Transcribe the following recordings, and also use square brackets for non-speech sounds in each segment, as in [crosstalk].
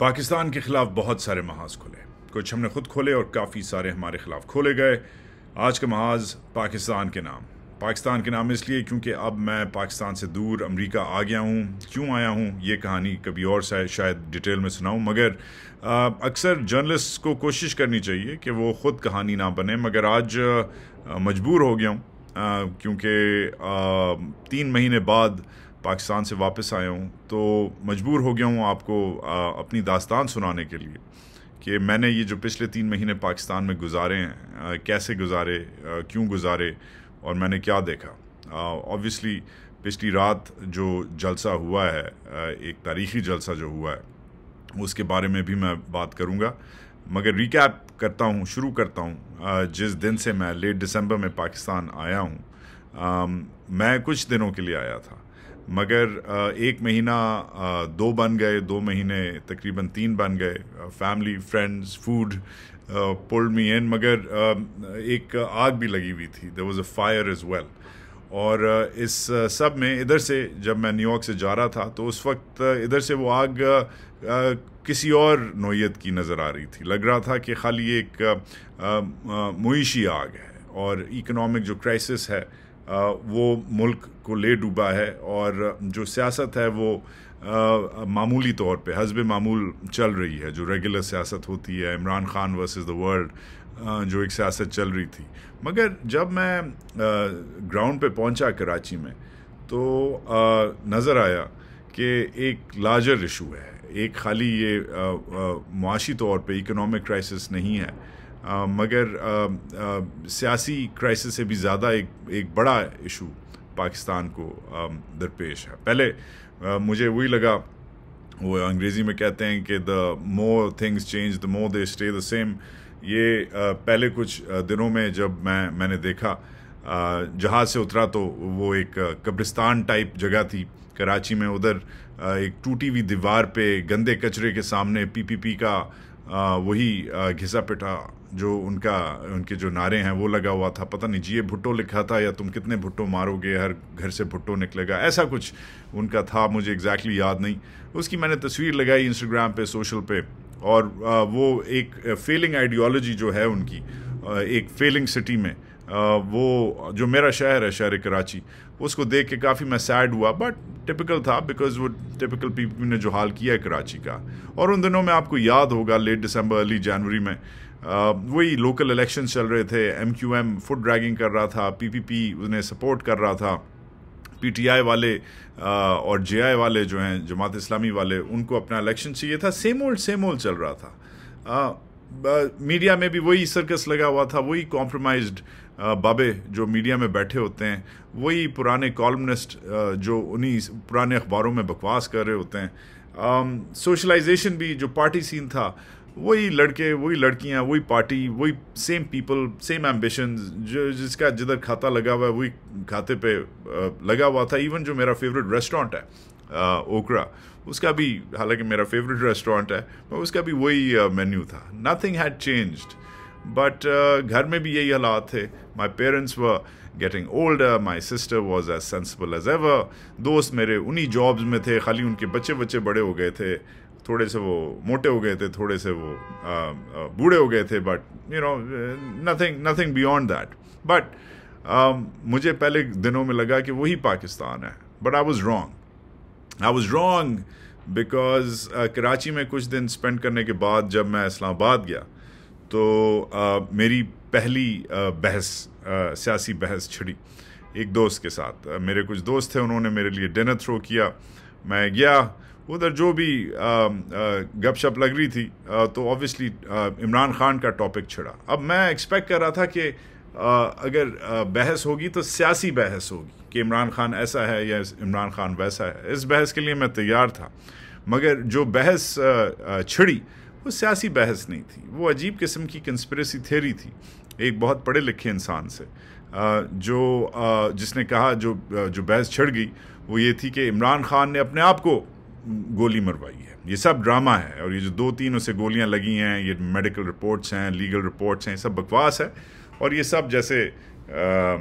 पाकिस्तान के खिलाफ बहुत सारे महाज खुले कुछ हमने खुद खोले और काफ़ी सारे हमारे खिलाफ खोले गए आज का महाज पाकिस्तान के नाम पाकिस्तान के नाम इसलिए क्योंकि अब मैं पाकिस्तान से दूर अमेरिका आ गया हूँ क्यों आया हूँ ये कहानी कभी और शायद डिटेल में सुनाऊँ मगर अक्सर जर्नलिस्ट को कोशिश करनी चाहिए कि वो ख़ुद कहानी ना बने मगर आज मजबूर हो गया हूँ क्योंकि तीन महीने बाद पाकिस्तान से वापस आया हूँ तो मजबूर हो गया हूँ आपको आ, अपनी दास्तान सुनाने के लिए कि मैंने ये जो पिछले तीन महीने पाकिस्तान में गुजारे हैं कैसे गुजारे क्यों गुजारे और मैंने क्या देखा ऑब्वियसली पिछली रात जो जलसा हुआ है एक तारीखी जलसा जो हुआ है उसके बारे में भी मैं बात करूँगा मगर रिकैप करता हूँ शुरू करता हूँ जिस दिन से मैं लेट दिसंबर में पाकिस्तान आया हूँ मैं कुछ दिनों के लिए आया था मगर एक महीना दो बन गए दो महीने तकरीबन तीन बन गए family friends food pulled me in मगर एक आग भी लगी हुई थी there was a fire as well और इस सब में इधर से जब मैं न्यूयॉर्क से जा रहा था तो उस वक्त इधर से वो आग किसी और नोयत की नज़र आ रही थी लग रहा था कि खाली एक मुइशी आग है और इकोनॉमिक जो क्राइसिस है वो मुल्क को ले डूबा है और जो सियासत है वो मामूली तौर पे हजब मामूल चल रही है जो रेगुलर सियासत होती है Imran Khan versus the world जो एक सियासत चल रही थी मगर जब मैं ग्राउंड पे पहुंचा कराची में तो नज़र आया कि एक लार्जर इशू है एक खाली ये मुआशी तौर पे इकोनॉमिक क्राइसिस नहीं है आ, मगर सियासी क्राइसिस से भी ज़्यादा एक एक बड़ा इशू पाकिस्तान को दरपेश है पहले आ, मुझे वही लगा वो अंग्रेज़ी में कहते हैं कि the more things change the more they stay the same ये आ, पहले कुछ दिनों में जब मैं मैंने देखा जहाज़ से उतरा तो वो एक कब्रिस्तान टाइप जगह थी कराची में उधर एक टूटी हुई दीवार पे गंदे कचरे के सामने पीपीपी -पी का वही घिसा पिटा जो उनका उनके जो नारे हैं वो लगा हुआ था पता नहीं जी ये भुट्टो लिखा था या तुम कितने भुट्टो मारोगे हर घर से भुट्टो निकलेगा ऐसा कुछ उनका था मुझे एग्जैक्टली exactly याद नहीं उसकी मैंने तस्वीर लगाई इंस्टाग्राम पे सोशल पे और वो एक फेलिंग आइडियोलॉजी जो है उनकी एक फेलिंग सिटी में वो जो मेरा शहर है शहर कराची उसको देख के काफ़ी मैं सैड हुआ बट टिपिकल था बिकॉज वो टिपिकल पीपल ने जो हाल किया है कराची का और उन दिनों में आपको याद होगा लेट दिसंबर अर्ली जनवरी में Uh, वही लोकल इलेक्शन चल रहे थे M Q M foot dragging कर रहा था पी पी पी उन्हें सपोर्ट कर रहा था पी टी आई वाले uh, और जे आई वाले जो हैं जमात इस्लामी वाले उनको अपना इलेक्शन चाहिए था सेम ओल्ड सेम ओल्ड चल रहा था मीडिया uh, में भी वही सर्कस लगा हुआ था वही कॉम्प्रोमाइज्ड बाबे जो मीडिया में बैठे होते हैं वही पुराने कॉलमनिस्ट जो उन्हीं पुराने अखबारों में बकवास कर रहे होते हैं सोशलाइजेशन um, भी जो पार्टी सीन था वही लड़के वही लड़कियाँ वही पार्टी वही सेम पीपल सेम एम्बिशन जो जिसका जिधर खाता लगा हुआ है वही खाते पे लगा हुआ था इवन जो मेरा फेवरेट रेस्टोरेंट है ओकरा उसका भी हालांकि मेरा फेवरेट रेस्टोरेंट है पर उसका भी वही मेन्यू था नथिंग हैड चेंज्ड बट घर में भी यही हालात थे my parents were getting old my sister was as sensible as ever दोस्त मेरे उन्हीं जॉब्स में थे खाली उनके बच्चे बच्चे बड़े हो गए थे थोड़े से वो मोटे हो गए थे थोड़े से वो बूढ़े हो गए थे but you know nothing nothing beyond that but मुझे पहले दिनों में लगा कि वही पाकिस्तान है but I was wrong I was wrong because Karachi में कुछ दिन स्पेंड करने के बाद जब मैं इस्लामाबाद गया तो uh, मेरी पहली uh, बहस uh, सियासी बहस छिड़ी एक दोस्त के साथ uh, मेरे कुछ दोस्त थे उन्होंने मेरे लिए डिनर थ्रो किया मैं गया उधर जो भी गपशप लग रही थी आ, तो ऑब्वियसली इमरान खान का टॉपिक छिड़ा अब मैं एक्सपेक्ट कर रहा था कि आ, अगर आ, बहस होगी तो सियासी बहस होगी कि इमरान खान ऐसा है या इमरान खान वैसा है इस बहस के लिए मैं तैयार था मगर जो बहस छिड़ी वो सियासी बहस नहीं थी वो अजीब किस्म की कंस्परेसी थेरी थी एक बहुत पढ़े लिखे इंसान से जो जिसने कहा जो जो बहस छिड़ गई वो ये थी कि इमरान खान ने अपने आप को गोली मरवाई है ये सब ड्रामा है और ये जो दो तीन उसे गोलियां लगी हैं ये मेडिकल रिपोर्ट्स हैं लीगल रिपोर्ट्स हैं सब बकवास है और ये सब जैसे आ,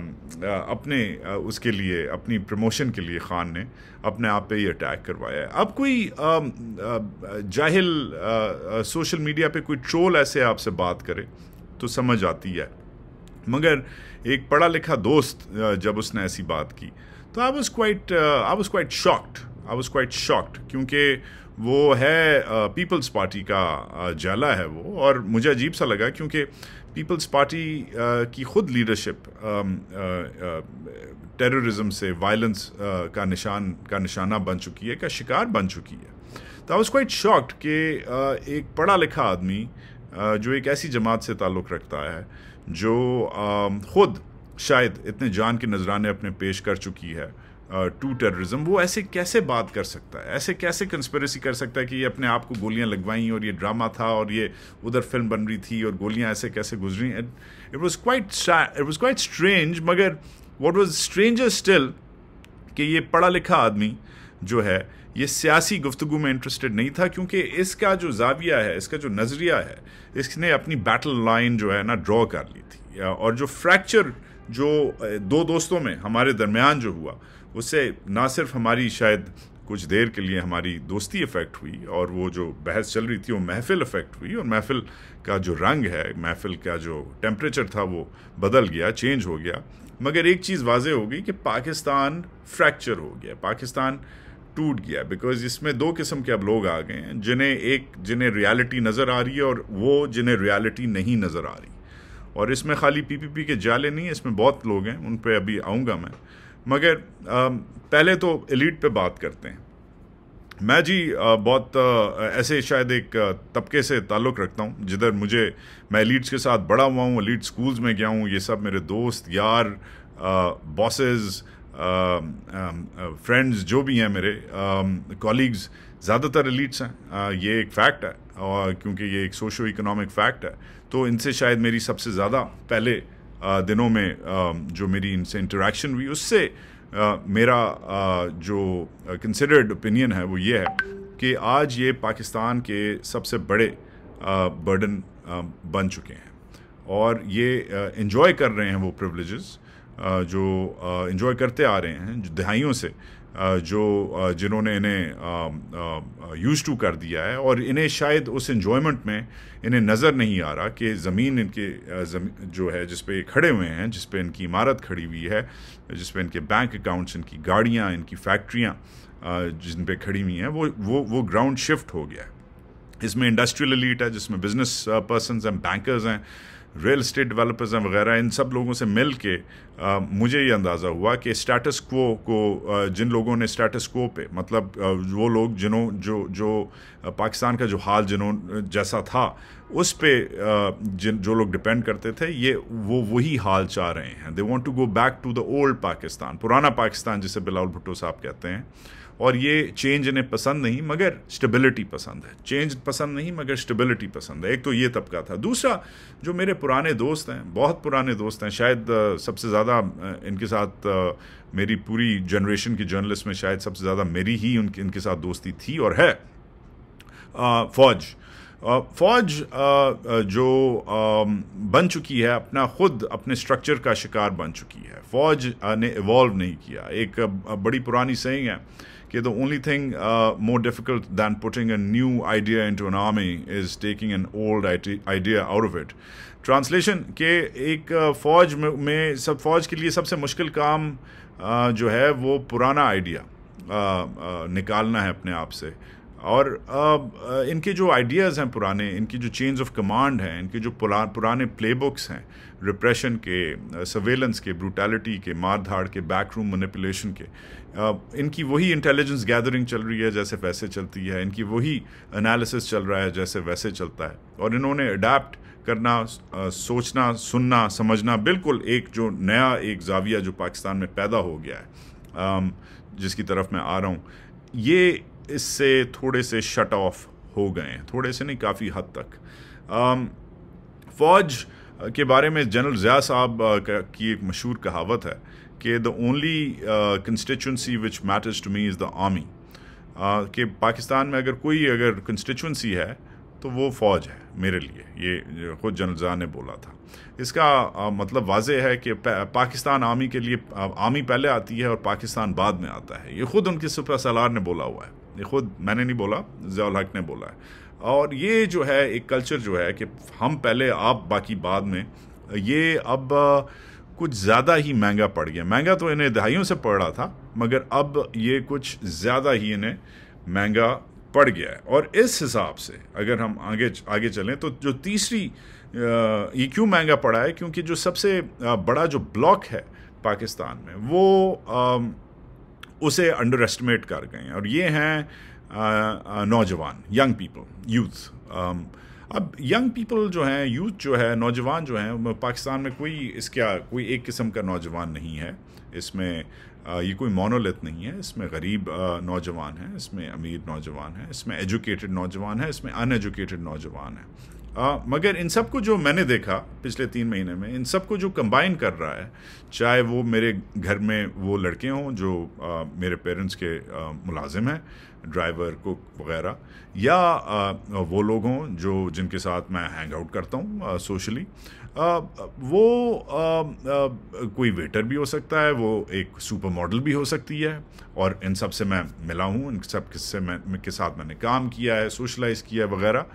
अपने आ, उसके लिए अपनी प्रमोशन के लिए खान ने अपने आप पे ये अटैक करवाया है अब कोई आ, जाहिल सोशल मीडिया पे कोई ट्रोल ऐसे आपसे बात करे तो समझ आती है मगर एक पढ़ा लिखा दोस्त जब उसने ऐसी बात की तो I was quite I was quite shocked I was quite shocked क्योंकि वो है पीपल्स पार्टी का जाला है वो और मुझे अजीब सा लगा क्योंकि पीपल्स पार्टी की खुद लीडरशिप टेररिज्म से वायलेंस का निशान का निशाना बन चुकी है का शिकार बन चुकी है तो आई वॉज क्वाइट शॉक्ड कि एक पढ़ा लिखा आदमी जो एक ऐसी जमात से ताल्लुक़ रखता है जो खुद शायद इतने जान के नजराने अपने पेश कर चुकी है टू टेररिज्म वो ऐसे कैसे बात कर सकता है ऐसे कैसे कंस्पेरेसी कर सकता है कि ये अपने आप को गोलियां लगवाई और ये ड्रामा था और ये उधर फिल्म बन रही थी और गोलियां ऐसे कैसे गुजरी it was quite it was quite strange मगर वॉट वॉज स्ट्रेंजर स्टिल कि ये पढ़ा लिखा आदमी जो है ये सियासी गुफ्तगु में इंटरेस्टेड नहीं था क्योंकि इसका जो जाविया है इसका जो नज़रिया है इसने अपनी बैटल लाइन जो है ना ड्रॉ कर ली थी और जो फ्रैक्चर जो दो दोस्तों में हमारे दरमियान जो हुआ उससे ना सिर्फ हमारी शायद कुछ देर के लिए हमारी दोस्ती इफ़ेक्ट हुई और वो जो बहस चल रही थी वो महफिल इफ़ेक्ट हुई और महफिल का जो रंग है महफिल का जो टेम्परेचर था वो बदल गया चेंज हो गया मगर एक चीज़ वाजे हो गई कि पाकिस्तान फ्रैक्चर हो गया पाकिस्तान टूट गया बिकॉज इसमें दो किस्म के अब लोग आ गए हैं जिन्हें एक जिन्हें रियलिटी नज़र आ रही है और वो जिन्हें रियलिटी नहीं नज़र आ रही और इसमें खाली पीपीपी के जाले नहीं है इसमें बहुत लोग हैं उन पर अभी आऊँगा मैं मगर पहले तो एलिट पे बात करते हैं मैं जी बहुत ऐसे शायद एक तबके से ताल्लुक़ रखता हूँ जिधर मुझे मैं एलिट्स के साथ बड़ा हुआ हूँ एलिट स्कूल्स में गया हूँ ये सब मेरे दोस्त यार बॉसेस फ्रेंड्स जो भी हैं मेरे कॉलीग्स ज़्यादातर एलिट्स हैं ये एक फैक्ट है और क्योंकि ये एक सोशो इकोनॉमिक फैक्ट है तो इनसे शायद मेरी सबसे ज़्यादा पहले दिनों में जो मेरी इनसे इंटरेक्शन हुई उससे मेरा जो कंसिडर्ड ओपिनियन है वो ये है कि आज ये पाकिस्तान के सबसे बड़े बर्डन बन चुके हैं और ये इन्जॉय कर रहे हैं वो प्रिवलेज़ जो इन्जॉय करते आ रहे हैं जो दहाइयों से जो जिन्होंने इन्हें यूज टू कर दिया है और इन्हें शायद उस इन्जॉयमेंट में इन्हें नज़र नहीं आ रहा कि ज़मीन इनके जो है जिस पे खड़े हुए हैं जिस पे इनकी इमारत खड़ी हुई है जिस पे इनके बैंक अकाउंट्स इनकी गाड़ियाँ इनकी फैक्ट्रियाँ जिन पे खड़ी हुई हैं वो वो वो ग्राउंड शिफ्ट हो गया है इसमें इंडस्ट्रियल एलीट है जिसमें बिजनेस पर्सनस हैं बैंकर्स हैं रियल इस्टेट डेवलपर्स हैं वगैरह इन सब लोगों से मिल के आ, मुझे ये अंदाज़ा हुआ कि स्टेटस को को आ, जिन लोगों ने स्टेटस को पे मतलब आ, वो लोग जिन्हों जो जो पाकिस्तान का जो हाल जिन्हों जैसा था उस पर जिन जो लोग डिपेंड करते थे ये वो वही हाल चाह रहे हैं they want to go back to the old Pakistan पुराना पाकिस्तान जिसे बिलाल भुट्टो साहब कहते हैं और ये चेंज इन्हें पसंद नहीं मगर स्टेबिलिटी पसंद है चेंज पसंद नहीं मगर स्टेबिलिटी पसंद है एक तो ये तबका था दूसरा जो मेरे पुराने दोस्त हैं बहुत पुराने दोस्त हैं शायद सबसे ज़्यादा इनके साथ मेरी पूरी जनरेशन की जर्नलिस्ट में शायद सबसे ज़्यादा मेरी ही उनके इनके साथ दोस्ती थी और है फ़ौज फ़ौज जो बन चुकी है अपना ख़ुद अपने स्ट्रक्चर का शिकार बन चुकी है फ़ौज ने इवॉल्व नहीं किया एक बड़ी पुरानी सही है कि the only thing more difficult than putting a new idea into an army is taking an old idea out of it translation के एक uh, फौज में सब फौज के लिए सबसे मुश्किल काम uh, जो है वो पुराना आइडिया uh, निकालना है अपने आप से और uh, इनके जो आइडियाज़ हैं पुराने इनकी जो चेंज ऑफ कमांड हैं इनके जो पुराने प्ले बुक्स हैं रिप्रेशन के सर्वेलेंस के ब्रूटैलिटी के मार धाड़ के बैक रूम मनिपुलेशन के इनकी वही इंटेलिजेंस गैदरिंग चल रही है जैसे वैसे चलती है इनकी वही एनालिसिस चल रहा है जैसे वैसे चलता है और इन्होंने अडाप्ट करना सोचना सुनना समझना बिल्कुल एक जो नया एक जाविया जो पाकिस्तान में पैदा हो गया है जिसकी तरफ मैं आ रहा हूँ ये इससे थोड़े से शट ऑफ हो गए हैं थोड़े से नहीं काफ़ी हद तक आम, um, फौज uh, के बारे में जनरल ज़िया साहब uh, की एक मशहूर कहावत है कि the only constituency which matters to me is the army कि पाकिस्तान में अगर कोई अगर कंस्टिट्यूंसी है तो वो फ़ौज है मेरे लिए ये खुद जनरल ज़िया ने बोला था इसका आ, uh, मतलब वाज है कि पाकिस्तान आर्मी के लिए आर्मी पहले आती है और पाकिस्तान बाद में आता है ये खुद उनके सुपरा सलार ने बोला हुआ है खुद मैंने नहीं बोला जयाल हक ने बोला है और ये जो है एक कल्चर जो है कि हम पहले आप बाकी बाद में ये अब कुछ ज़्यादा ही महंगा पड़ गया महंगा तो इन्हें दहाइयों से पड़ रहा था मगर अब ये कुछ ज़्यादा ही इन्हें महंगा पड़ गया है और इस हिसाब से अगर हम आगे आगे चलें तो जो तीसरी ये क्यों महंगा पड़ा है क्योंकि जो सबसे बड़ा जो ब्लॉक है पाकिस्तान में वो उसे अंडर एस्टिमेट कर गए और ये हैं नौजवान यंग पीपल यूथ अब यंग पीपल जो हैं यूथ जो है नौजवान जो हैं पाकिस्तान में कोई इसका कोई एक किस्म का नौजवान नहीं है इसमें ये कोई मोनोलिथ नहीं है इसमें गरीब नौजवान है इसमें अमीर नौजवान है इसमें एजुकेटेड नौजवान है इसमें अनएजुकेटेड नौजवान है आ, मगर इन सब को जो मैंने देखा पिछले तीन महीने में इन सबको जो कंबाइन कर रहा है चाहे वो मेरे घर में वो लड़के हों जो आ, मेरे पेरेंट्स के आ, मुलाजिम हैं ड्राइवर कुक वगैरह या आ, वो लोग हों जो जिनके साथ मैं हैंग आउट करता हूँ सोशली आ, वो आ, आ, कोई वेटर भी हो सकता है वो एक सुपर मॉडल भी हो सकती है और इन सब से मैं मिला हूँ इन सब किससे मैं के साथ मैंने काम किया है सोशलाइज़ किया है वगैरह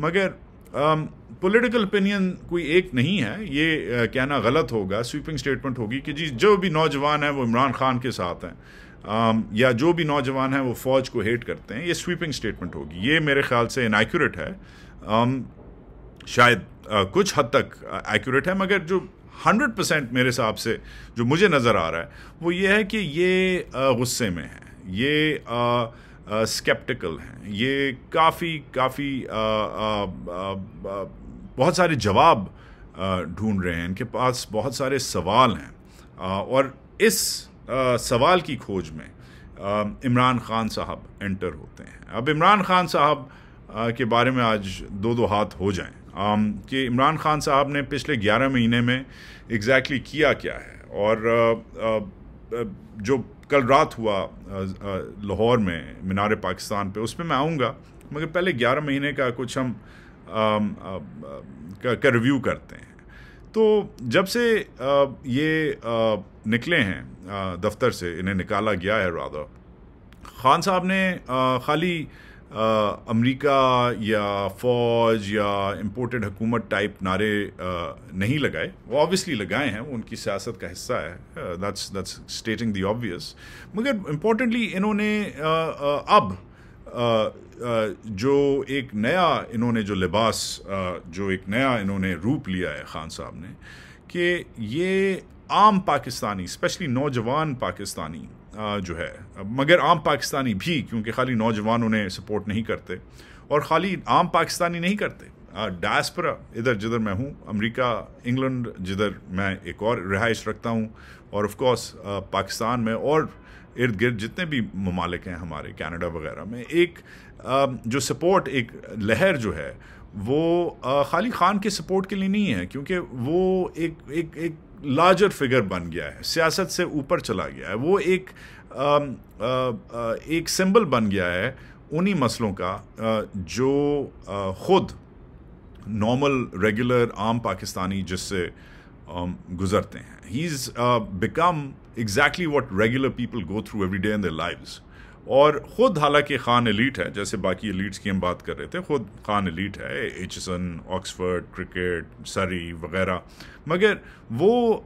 मगर पॉलिटिकल um, ओपिनियन कोई एक नहीं है ये uh, कहना गलत होगा स्वीपिंग स्टेटमेंट होगी कि जी जो भी नौजवान हैं वो इमरान खान के साथ हैं um, या जो भी नौजवान हैं वो फ़ौज को हेट करते हैं ये स्वीपिंग स्टेटमेंट होगी ये मेरे ख्याल से इनएक्यूरेट है um, शायद uh, कुछ हद तक एक्यूरेट uh, है मगर जो हंड्रेड परसेंट मेरे हिसाब से जो मुझे नज़र आ रहा है वो ये है कि ये गुस्से में है ये आ, स्केप्टिकल हैं ये काफ़ी काफ़ी बहुत सारे जवाब ढूंढ रहे हैं इनके पास बहुत सारे सवाल हैं आ, और इस आ, सवाल की खोज में इमरान खान साहब एंटर होते हैं अब इमरान खान साहब के बारे में आज दो दो हाथ हो जाएं कि इमरान खान साहब ने पिछले 11 महीने में एग्जैक्टली exactly किया क्या है और आ, आ, जो कल रात हुआ लाहौर में मीनार पाकिस्तान पे उस पर मैं आऊँगा मगर पहले ग्यारह महीने का कुछ हम का, रिव्यू करते हैं तो जब से ये निकले हैं दफ्तर से इन्हें निकाला गया है राधा खान साहब ने खाली अमेरिका या फौज या इम्पोर्टेड हुकूमत टाइप नारे नहीं लगाए वो ऑब्वियसली लगाए हैं वो उनकी सियासत का हिस्सा है that's that's stating the obvious मगर इम्पोर्टेंटली इन्होंने अब जो एक नया इन्होंने जो लिबास जो एक नया इन्होंने रूप लिया है खान साहब ने कि ये आम पाकिस्तानी स्पेशली नौजवान पाकिस्तानी जो है मगर आम पाकिस्तानी भी क्योंकि खाली नौजवान उन्हें सपोर्ट नहीं करते और खाली आम पाकिस्तानी नहीं करते डायस्परा इधर जिधर मैं हूँ अमेरिका इंग्लैंड जिधर मैं एक और रिहाइश रखता हूँ और ऑफ कोर्स पाकिस्तान में और इर्द गिर्द जितने भी ममालिक हैं हमारे कनाडा वगैरह में एक जो सपोर्ट एक लहर जो है वो खाली खान के सपोर्ट के लिए नहीं है क्योंकि वो एक एक एक लार्जर फिगर बन गया है सियासत से ऊपर चला गया है वो एक आ, आ, आ, एक सिंबल बन गया है उन्हीं मसलों का जो ख़ुद नॉर्मल रेगुलर आम पाकिस्तानी जिससे गुजरते हैं he is become exactly what regular people go through every day in the lives और ख़ुद हालांकि ख़ान एलीट है जैसे बाकी एलीट्स की हम बात कर रहे थे ख़ुद ख़ान एलीट है एचसन ऑक्सफर्ड क्रिकेट सरी वगैरह मगर वो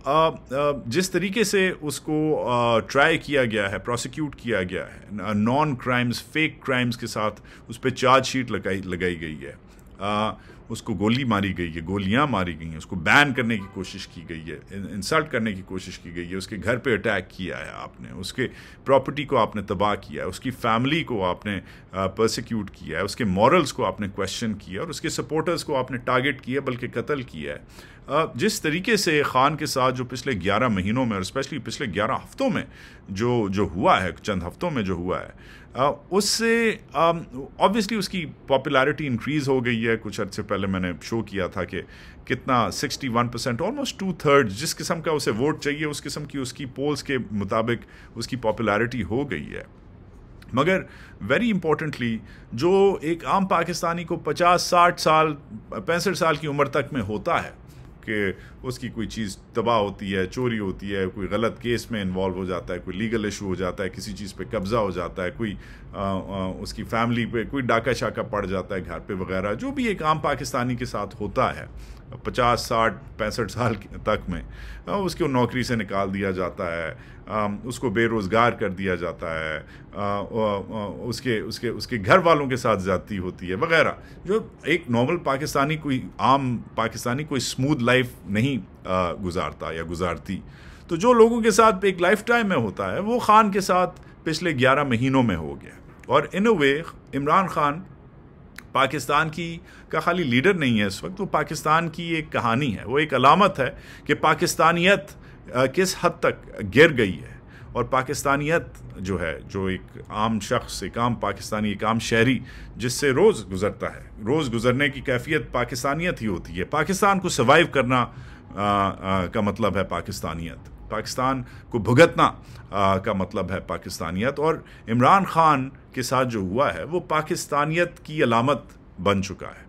जिस तरीके से उसको ट्राई किया गया है प्रोसिक्यूट किया गया है नॉन क्राइम्स फेक क्राइम्स के साथ उस पर चार्ज शीट लगाई लगाई गई है उसको गोली मारी गई है गोलियां मारी गई हैं उसको बैन करने की कोशिश की गई है इंसल्ट करने की कोशिश की गई है उसके घर पे अटैक किया है आपने उसके प्रॉपर्टी को आपने तबाह किया है उसकी फैमिली को आपने परसिक्यूट uh, किया है उसके मॉरल्स को आपने क्वेश्चन किया और उसके सपोर्टर्स को आपने टारगेट किया बल्कि कत्ल किया है जिस तरीके से ख़ान के साथ जो पिछले 11 महीनों में और स्पेशली पिछले 11 हफ्तों में जो जो हुआ है चंद हफ्तों में जो हुआ है उससे ऑब्वियसली उसकी पॉपुलैरिटी इंक्रीज़ हो गई है कुछ अर्से पहले मैंने शो किया था कि कितना 61 परसेंट ऑलमोस्ट टू थर्ड जिस किस्म का उसे वोट चाहिए उस किस्म की उसकी पोल्स के मुताबिक उसकी पॉपुलैरिटी हो गई है मगर वेरी इंपॉर्टेंटली जो एक आम पाकिस्तानी को 50 60 साल पैंसठ साल की उम्र तक में होता है कि उसकी कोई चीज़ तबाह होती है चोरी होती है कोई गलत केस में इन्वॉल्व हो जाता है कोई लीगल इशू हो जाता है किसी चीज़ पे कब्ज़ा हो जाता है कोई आ, आ, उसकी फैमिली पे कोई डाका शाका पड़ जाता है घर पे वगैरह जो भी एक आम पाकिस्तानी के साथ होता है पचास साठ पैंसठ साल तक में उसको नौकरी से निकाल दिया जाता है उसको बेरोज़गार कर दिया जाता है उसके उसके उसके घर वालों के साथ ज़्यादती होती है वगैरह जो एक नॉर्मल पाकिस्तानी कोई आम पाकिस्तानी कोई स्मूथ लाइफ नहीं गुजारता या गुजारती तो जो लोगों के साथ एक लाइफ टाइम में होता है वो खान के साथ पिछले ग्यारह महीनों में हो गया और इन वे इमरान खान पाकिस्तान की का खाली लीडर नहीं है इस वक्त वो पाकिस्तान की एक कहानी है वो एक अलामत है कि पाकिस्तानियत किस हद तक गिर गई है और पाकिस्तानियत जो है जो एक आम शख्स एक आम पाकिस्तानी एक आम शहरी जिससे रोज़ गुजरता है रोज़ गुजरने की कैफियत पाकिस्तानियत ही होती है पाकिस्तान को सर्वाइव करना आ, आ, का मतलब है पाकिस्तानियत पाकिस्तान को भुगतना आ, का मतलब है पाकिस्तानियत और इमरान खान के साथ जो हुआ है वो पाकिस्तानियत की अलामत बन चुका है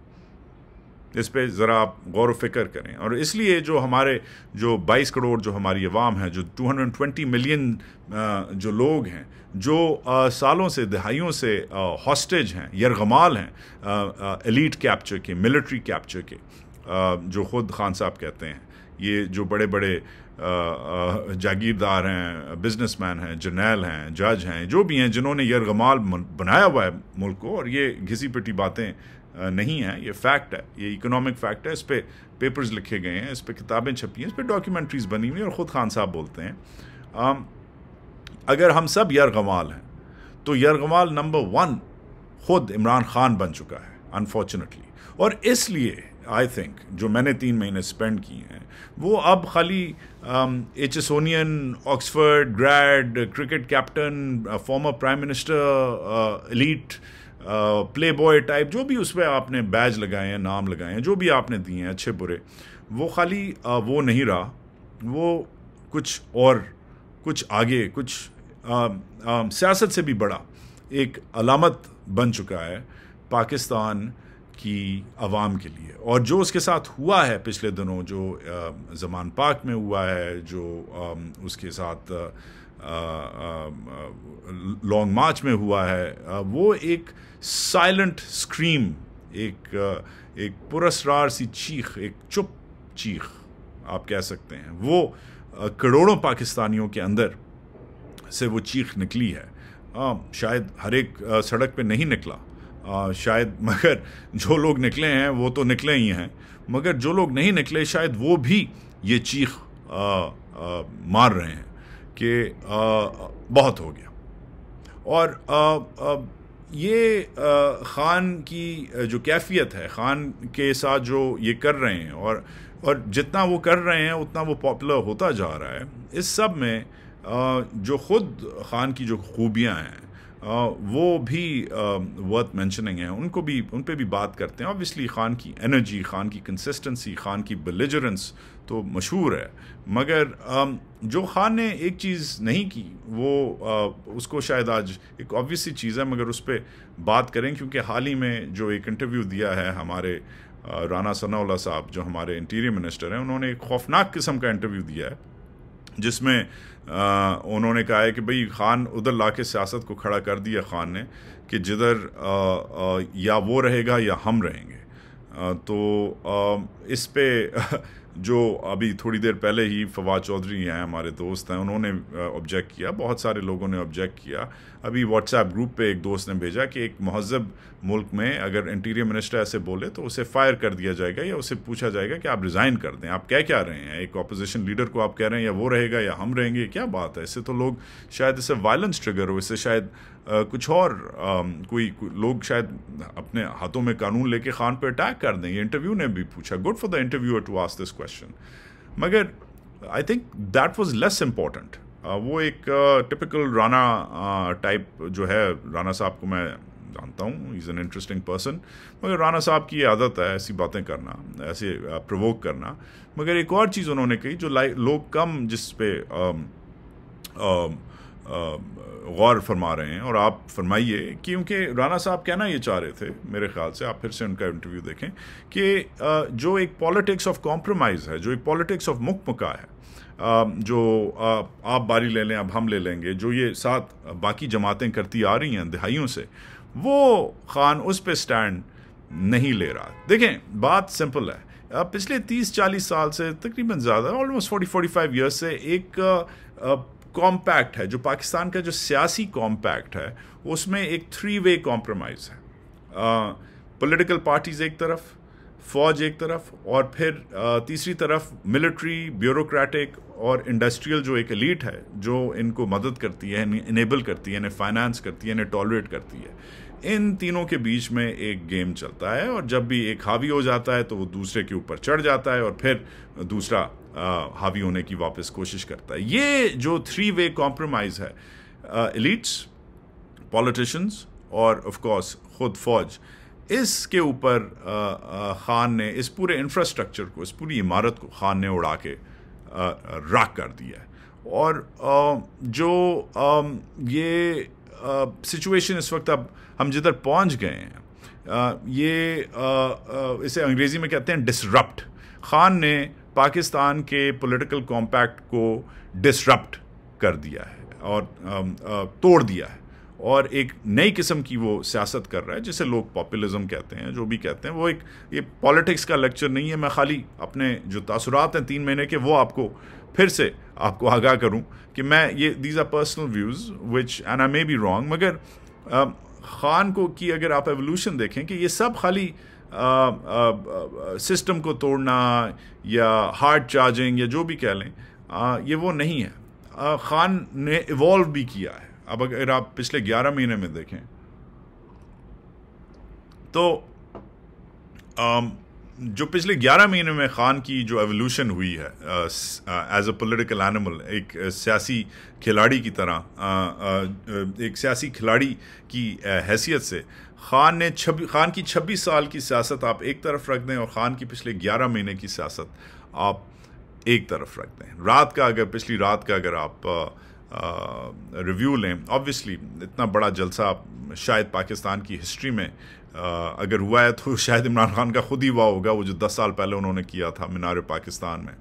इस पर ज़रा आप गौर फिक्र करें और इसलिए जो हमारे जो 22 करोड़ जो हमारी अवाम है जो 220 मिलियन जो लोग हैं जो आ, सालों से दहाइयों से हॉस्टेज हैं यरगमाल हैं एलिट कैप्चर के मिलिट्री कैप्चर के आ, जो ख़ुद खान साहब कहते हैं ये जो बड़े बड़े जागीरदार हैं बिजनेसमैन हैं जर्नैल हैं जज हैं जो भी हैं जिन्होंने यरगमाल बनाया हुआ है मुल्क को और ये घिसी पिटी बातें नहीं हैं ये फैक्ट है ये इकोनॉमिक फैक्ट है इस पर पेपर्स लिखे गए हैं इस पर किताबें छपी हैं इस पर डॉक्यूमेंट्रीज़ बनी हुई हैं और ख़ुद खान साहब बोलते हैं आम, अगर हम सब यरगमाल हैं तो यरगमाल नंबर वन खुद इमरान खान बन चुका है अनफॉर्चुनेटली और इसलिए आई थिंक जो मैंने तीन महीने स्पेंड किए हैं वो अब खाली Aitchisonian Oxford grad cricket captain former prime minister elite playboy type जो भी उस पर आपने बैज लगाए हैं नाम लगाए हैं जो भी आपने दिए हैं अच्छे बुरे वो खाली uh, वो नहीं रहा वो कुछ और कुछ आगे कुछ uh, uh, सियासत से भी बड़ा एक अलामत बन चुका है पाकिस्तान की आवाम के लिए और जो उसके साथ हुआ है पिछले दिनों जो जमान पार्क में हुआ है जो उसके साथ लॉन्ग मार्च में हुआ है वो एक साइलेंट स्क्रीम एक एक पुरस्रार सी चीख एक चुप चीख आप कह सकते हैं वो करोड़ों पाकिस्तानियों के अंदर से वो चीख निकली है शायद हर एक सड़क पे नहीं निकला आ, शायद [laughs] मगर जो लोग निकले हैं वो तो निकले ही हैं मगर जो लोग नहीं निकले शायद वो भी ये चीख आ, आ, मार रहे हैं कि बहुत हो गया और आ, आ, ये आ, खान की जो कैफियत है खान के साथ जो ये कर रहे हैं और और जितना वो कर रहे हैं उतना वो पॉपुलर होता जा रहा है इस सब में आ, जो ख़ुद खान की जो खूबियां हैं वो भी वर्थ मैंशनिंग है उनको भी उन पर भी बात करते हैं ऑब्वियसली ख़ान की एनर्जी ख़ान की कंसिस्टेंसी ख़ान की बलिजरेंस तो मशहूर है मगर जो ख़ान ने एक चीज़ नहीं की वो उसको शायद आज एक ऑब्वियस सी चीज़ है मगर उस पर बात करें क्योंकि हाल ही में जो एक इंटरव्यू दिया है हमारे राना सनाउल्ला साहब जो हमारे इंटीरियर मिनिस्टर हैं उन्होंने एक खौफनाक किस्म का इंटरव्यू दिया है जिसमें उन्होंने कहा है कि भाई खान उधर ला के सियासत को खड़ा कर दिया खान ने कि जिधर या वो रहेगा या हम रहेंगे आ, तो आ, इस पे [laughs] जो अभी थोड़ी देर पहले ही फवाद चौधरी हैं हमारे दोस्त हैं उन्होंने ऑब्जेक्ट किया बहुत सारे लोगों ने ऑब्जेक्ट किया अभी व्हाट्सएप ग्रुप पे एक दोस्त ने भेजा कि एक महजब मुल्क में अगर इंटीरियर मिनिस्टर ऐसे बोले तो उसे फायर कर दिया जाएगा या उसे पूछा जाएगा कि आप रिज़ाइन कर दें आप क्या क्या रहे हैं एक अपोजिशन लीडर को आप कह रहे हैं या वो रहेगा या हम रहेंगे क्या बात है इससे तो लोग शायद इससे वायलेंस ट्रिगर हो इससे शायद आ, कुछ और आ, कोई लोग शायद अपने हाथों में कानून लेके खान पर अटैक कर दें ये इंटरव्यू ने भी पूछा good for the interviewer to ask this question मगर I think that was less important वो एक टिपिकल राना टाइप जो है राना साहब को मैं जानता हूँ इज़ एन इंटरेस्टिंग पर्सन मगर राना साहब की आदत है ऐसी बातें करना ऐसे प्रवोक करना मगर एक और चीज़ उन्होंने कही जो लोग कम जिस पे गौर फरमा रहे हैं और आप फरमाइए क्योंकि राना साहब कहना ये चाह रहे थे मेरे ख्याल से आप फिर से उनका इंटरव्यू देखें कि जो एक पॉलिटिक्स ऑफ कॉम्प्रोमाइज़ है जो एक पॉलिटिक्स ऑफ मुकमका है जो आप बारी ले लें अब हम ले लेंगे जो ये साथ बाकी जमातें करती आ रही हैं दिहाइयों से वो खान उस पर स्टैंड नहीं ले रहा देखें बात सिंपल है पिछले 30-40 साल से तकरीबन ज़्यादा ऑलमोस्ट 40-45 इयर्स से एक कॉम्पैक्ट है जो पाकिस्तान का जो सियासी कॉम्पैक्ट है उसमें एक थ्री वे कॉम्प्रोमाइज़ है पॉलिटिकल पार्टीज़ एक तरफ फौज एक तरफ और फिर तीसरी तरफ मिलिट्री ब्यूरोक्रेटिक और इंडस्ट्रियल जो एक एलीट है जो इनको मदद करती है इनेबल करती है इन्हें फाइनेंस करती है इन्हें टॉलरेट करती है इन तीनों के बीच में एक गेम चलता है और जब भी एक हावी हो जाता है तो वो दूसरे के ऊपर चढ़ जाता है और फिर दूसरा हावी होने की वापस कोशिश करता है ये जो थ्री वे कॉम्प्रोमाइज़ है एलिट्स पॉलिटिशंस और ऑफ कोर्स खुद फौज इसके ऊपर ख़ान ने इस पूरे इंफ्रास्ट्रक्चर को इस पूरी इमारत को ख़ान ने उड़ा के राख कर दिया है और जो ये सिचुएशन इस वक्त अब हम जिधर पहुंच गए हैं ये इसे अंग्रेज़ी में कहते हैं डिसरप्ट खान ने पाकिस्तान के पॉलिटिकल कॉम्पैक्ट को डिसरप्ट कर दिया है और तोड़ दिया है और एक नई किस्म की वो सियासत कर रहा है जिसे लोग पॉपुलिज्म कहते हैं जो भी कहते हैं वो एक ये पॉलिटिक्स का लेक्चर नहीं है मैं खाली अपने जो तासुरात हैं तीन महीने के वो आपको फिर से आपको आगाह करूं कि मैं ये these are personal views which and I may be wrong मगर आ, खान को की अगर आप एवोल्यूशन देखें कि ये सब खाली सिस्टम को तोड़ना या हार्ड चार्जिंग या जो भी कह लें आ, ये वो नहीं है आ, खान ने इवॉल्व भी किया है अब अगर आप पिछले 11 महीने में देखें तो आम, जो पिछले 11 महीने में खान की जो एवोल्यूशन हुई है एज अ पॉलिटिकल एनिमल एक सियासी खिलाड़ी की तरह आ, आ, एक सियासी खिलाड़ी की हैसियत से खान ने छब्बी खान की 26 साल की सियासत आप एक तरफ रख दें और खान की पिछले 11 महीने की सियासत आप एक तरफ रख दें रात का अगर पिछली रात का अगर आप आ, रिव्यू लें ऑब्वियसली इतना बड़ा जलसा शायद पाकिस्तान की हिस्ट्री में अगर हुआ है तो शायद इमरान खान का खुद ही हुआ होगा वो जो दस साल पहले उन्होंने किया था मीनार पाकिस्तान में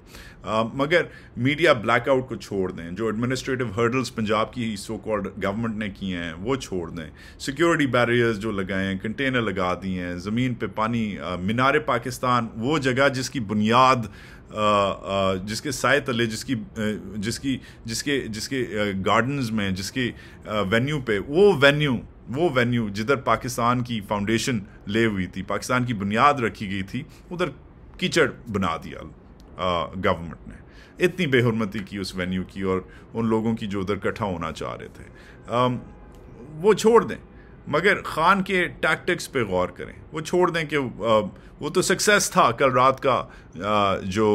आ, मगर मीडिया ब्लैकआउट को छोड़ दें जो एडमिनिस्ट्रेटिव हर्डल्स पंजाब की सो कॉल्ड गवर्नमेंट ने किए हैं वो छोड़ दें सिक्योरिटी बैरियर्स जो लगाए हैं कंटेनर लगा दिए हैं ज़मीन पे पानी मीनार पाकिस्तान वो जगह जिसकी बुनियाद आ, आ, जिसके साय तले जिसकी जिसकी जिसके जिसके गार्डन्स में जिसके वेन्यू पे वो वेन्यू वो वेन्यू जिधर पाकिस्तान की फाउंडेशन ले हुई थी पाकिस्तान की बुनियाद रखी गई थी उधर कीचड़ बना दिया गवर्नमेंट ने इतनी बेहरमती की उस वेन्यू की और उन लोगों की जो उधर इकट्ठा होना चाह रहे थे आ, वो छोड़ दें मगर खान के टैक्टिक्स पे गौर करें वो छोड़ दें कि वो तो सक्सेस था कल रात का जो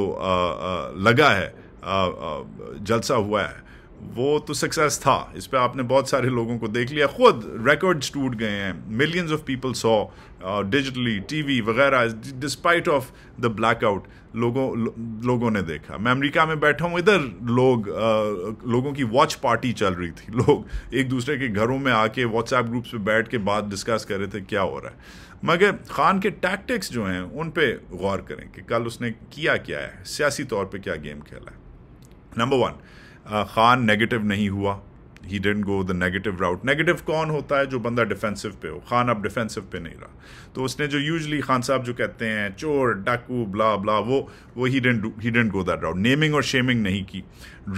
लगा है जलसा हुआ है वो तो सक्सेस था इस पर आपने बहुत सारे लोगों को देख लिया खुद रिकॉर्ड्स टूट गए हैं millions of people saw digitally TV वगैरह डिस्पाइट ऑफ द ब्लैकआउट लोगों लो, लोगों ने देखा मैं अमेरिका में बैठा हूँ इधर लोग आ, uh, लोगों की वॉच पार्टी चल रही थी लोग एक दूसरे के घरों में आके व्हाट्सएप ग्रुप्स पे बैठ के बात डिस्कस कर रहे थे क्या हो रहा है मगर खान के टैक्टिक्स जो हैं उन पर गौर करें कि कल उसने किया क्या है सियासी तौर पर क्या गेम खेला है नंबर वन खान नेगेटिव नहीं हुआ he didn't go the negative route negative कौन होता है जो बंदा डिफेंसिव पे हो खान अब डिफेंसिव पे नहीं रहा तो उसने जो यूजली खान साहब जो कहते हैं चोर डाकू ब्ला ब्ला वो वो he didn't he didn't go that route naming और शेमिंग नहीं की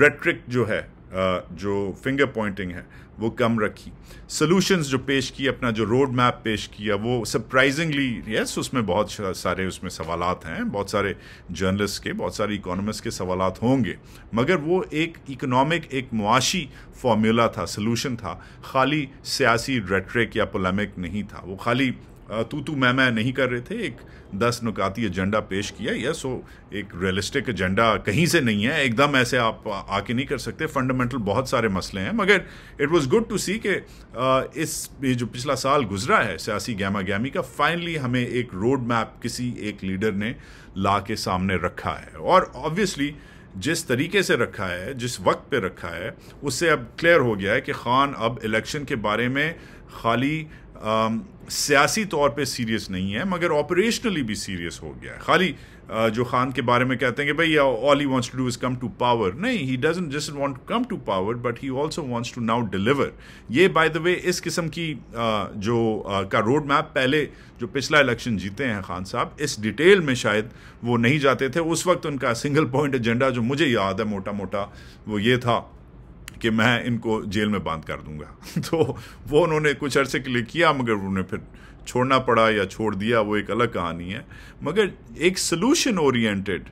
रेट्रिक जो है जो फिंगर पॉइंटिंग है वो कम रखी सॉल्यूशंस जो पेश किए अपना जो रोड मैप पेश किया वो सरप्राइजिंगली यस yes, उसमें बहुत सारे उसमें सवाल हैं बहुत सारे जर्नलिस्ट के बहुत सारे इकोनॉमिस्ट के सवाल होंगे मगर वो एक इकोनॉमिक एक मुआशी फार्मूला था सॉल्यूशन था खाली सियासी रेटरिक या पोलमिक नहीं था वो खाली तू तू मैं मैं नहीं कर रहे थे एक दस नुकाती एजेंडा पेश किया यस सो एक रियलिस्टिक एजेंडा कहीं से नहीं है एकदम ऐसे आप आके नहीं कर सकते फंडामेंटल बहुत सारे मसले हैं मगर it was good to see कि इस जो पिछला साल गुजरा है सियासी गैमा गैमी का फाइनली हमें एक रोड मैप किसी एक लीडर ने ला के सामने रखा है और ऑब्वियसली जिस तरीके से रखा है जिस वक्त पे रखा है उससे अब क्लियर हो गया है कि खान अब इलेक्शन के बारे में खाली सियासी तौर पे सीरियस नहीं है मगर ऑपरेशनली भी सीरियस हो गया है खाली जो खान के बारे में कहते हैं कि भाई all he wants to do is come to power नहीं he doesn't just want to come to power but he also wants to now deliver ये बाय द वे इस किस्म की जो का रोड मैप पहले जो पिछला इलेक्शन जीते हैं खान साहब इस डिटेल में शायद वो नहीं जाते थे उस वक्त उनका सिंगल पॉइंट एजेंडा जो मुझे याद है मोटा मोटा वो ये था कि मैं इनको जेल में बंद कर दूंगा [laughs] तो वो उन्होंने कुछ अरसे के लिए किया मगर उन्हें फिर छोड़ना पड़ा या छोड़ दिया वो एक अलग कहानी है मगर एक सोलूशन ओरिएंटेड